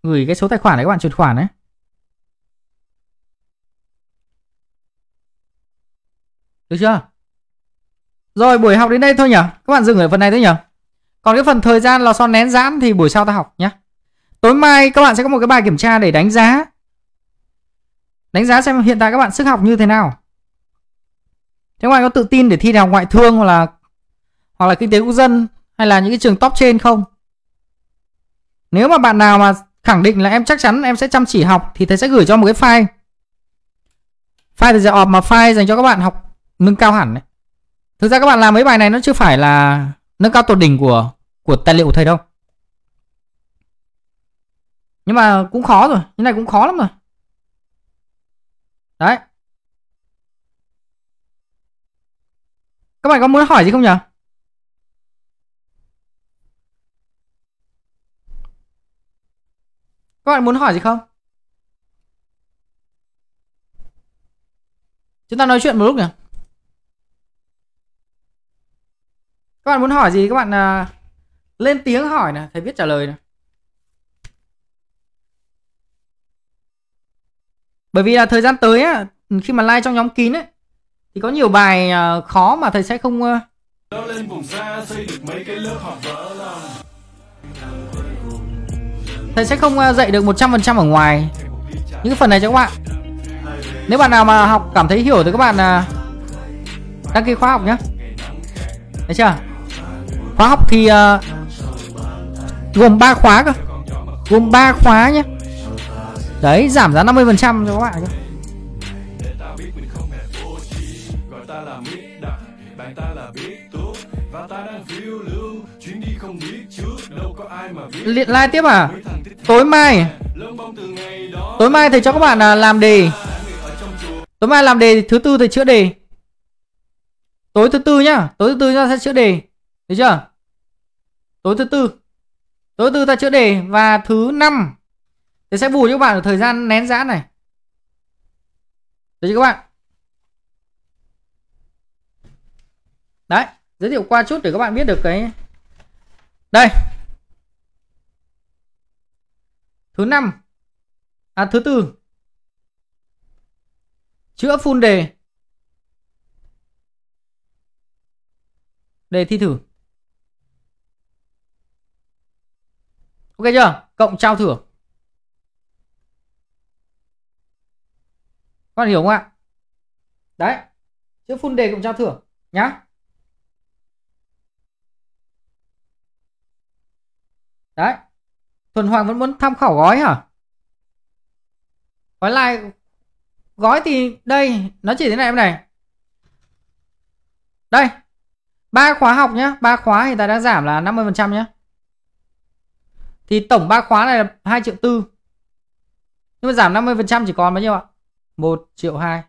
gửi cái số tài khoản để các bạn chuyển khoản đấy. Được chưa? Rồi buổi học đến đây thôi nhỉ Các bạn dừng ở phần này thôi nhỉ Còn cái phần thời gian lò xo nén giãn thì buổi sau ta học nhé Tối mai các bạn sẽ có một cái bài kiểm tra để đánh giá Đánh giá xem hiện tại các bạn sức học như thế nào Thế các bạn có tự tin để thi đại học ngoại thương hoặc là hoặc là kinh tế quốc dân hay là những cái trường top trên không? Nếu mà bạn nào mà khẳng định là em chắc chắn em sẽ chăm chỉ học thì thầy sẽ gửi cho một cái file. File thì giờ ọp mà file dành cho các bạn học nâng cao hẳn đấy. Thực ra các bạn làm mấy bài này nó chưa phải là nâng cao tột đỉnh của của tài liệu của thầy đâu. Nhưng mà cũng khó rồi, như này cũng khó lắm rồi. Đấy. Các bạn có muốn hỏi gì không nhỉ? Các bạn muốn hỏi gì không? Chúng ta nói chuyện một lúc nhỉ? các bạn muốn hỏi gì các bạn uh, lên tiếng hỏi nè thầy biết trả lời nè bởi vì là thời gian tới á, khi mà like trong nhóm kín ấy thì có nhiều bài uh, khó mà thầy sẽ không uh... lên vùng xa xây được mấy cái lớp học vỡ lòng thầy sẽ không dạy được 100% ở ngoài những phần này cho các bạn nếu bạn nào mà học cảm thấy hiểu thì các bạn đăng ký khóa học nhé thấy chưa khóa học thì uh, gồm 3 khóa cơ gồm 3 khóa nhé đấy giảm giá 50 phần trăm cho các bạn nhé. Liên like tiếp à Tối mai Tối mai thầy cho các bạn à, làm đề Tối mai làm đề thứ tư thầy chữa đề Tối thứ tư nhá Tối thứ tư ra sẽ chữa đề thấy chưa tối thứ tư tối thứ tư ta chữa đề và thứ năm thì sẽ bù cho các bạn thời gian nén giãn này được chưa các bạn đấy giới thiệu qua chút để các bạn biết được cái đây thứ năm à thứ tư chữa full đề đề thi thử ok chưa cộng trao thưởng con hiểu không ạ đấy chữ phun đề cộng trao thưởng nhá đấy thuần hoàng vẫn muốn tham khảo gói hả gói like gói thì đây nó chỉ thế này em này đây ba khóa học nhá ba khóa thì ta đang giảm là 50% phần trăm nhá thì tổng ba khóa này là 2 triệu tư nhưng mà giảm 50% chỉ còn bao nhiêu ạ 1 triệu 2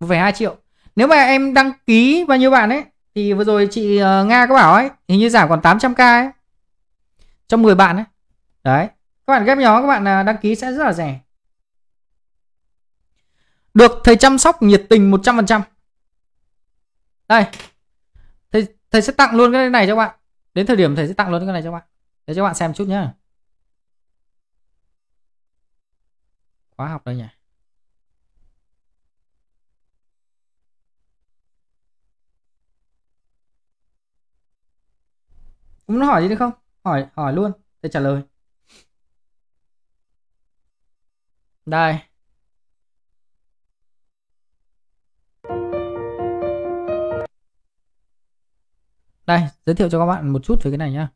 1,2 triệu nếu mà em đăng ký bao nhiêu bạn ấy thì vừa rồi chị ờ, Nga có bảo ấy hình như giảm còn 800k ấy cho 10 bạn ấy đấy các bạn ghép nhóm các bạn ờ, đăng ký sẽ rất là rẻ được thầy chăm sóc nhiệt tình 100% đây thầy, thầy sẽ tặng luôn cái này cho các bạn đến thời điểm thầy sẽ tặng luôn cái này cho bạn để cho bạn xem chút nhá khóa học đây nhỉ cũng nó hỏi gì được không hỏi hỏi luôn để trả lời đây Đây, giới thiệu cho các bạn một chút về cái này nhá.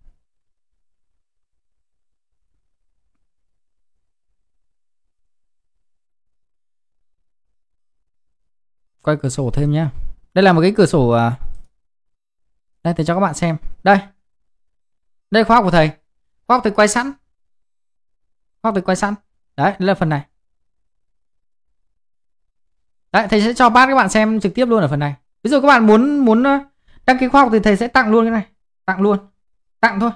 Quay cửa sổ thêm nhá. Đây là một cái cửa sổ à, Đây thì cho các bạn xem. Đây. Đây khóa học của thầy. Khóa học thầy quay sẵn. Khóa học thầy quay sẵn. Đấy, đây là phần này. Đấy, thầy sẽ cho bác các bạn xem trực tiếp luôn ở phần này. Ví dụ các bạn muốn muốn à, đăng ký khoa học thì thầy sẽ tặng luôn cái này tặng luôn tặng thôi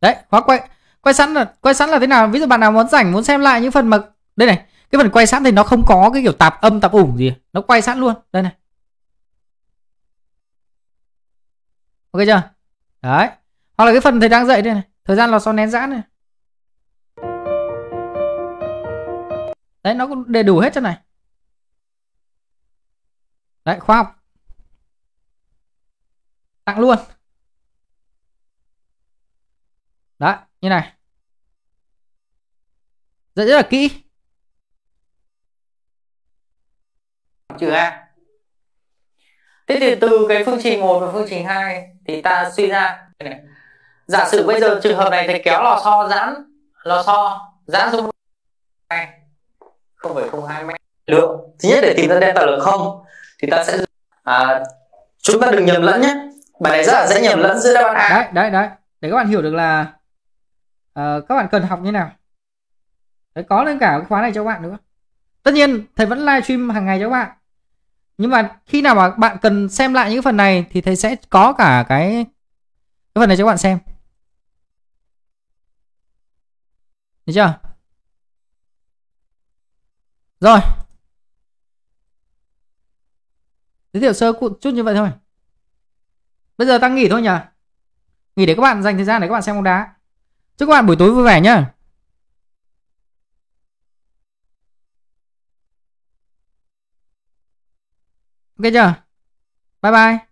đấy khóa quay quay sẵn là quay sẵn là thế nào ví dụ bạn nào muốn rảnh muốn xem lại những phần mà đây này cái phần quay sẵn thì nó không có cái kiểu tạp âm tạp ủng gì nó quay sẵn luôn đây này ok chưa đấy hoặc là cái phần thầy đang dạy đây này thời gian lò xo nén giãn này đấy nó cũng đầy đủ hết cho này đấy khoa học tặng luôn đấy như này rất rất là kỹ chưa a thế thì từ cái phương trình 1 và phương trình 2 thì ta suy ra giả sử bây giờ trường hợp này thì kéo lò xo giãn lò xo giãn xuống này không phải không hai mét lượng thứ nhất để tìm ra delta lượng không thì ta sẽ à, chúng ta đừng nhầm lẫn nhé bài này rất là dễ nhầm lẫn giữa đáp án A đấy đấy đấy để các bạn hiểu được là uh, các bạn cần học như nào đấy có lên cả khóa này cho các bạn nữa tất nhiên thầy vẫn live stream hàng ngày cho các bạn nhưng mà khi nào mà bạn cần xem lại những phần này thì thầy sẽ có cả cái cái phần này cho các bạn xem được chưa rồi giới thiệu sơ chút như vậy thôi Bây giờ tăng nghỉ thôi nhỉ Nghỉ để các bạn dành thời gian để các bạn xem bóng đá Chúc các bạn buổi tối vui vẻ nhá Ok chưa Bye bye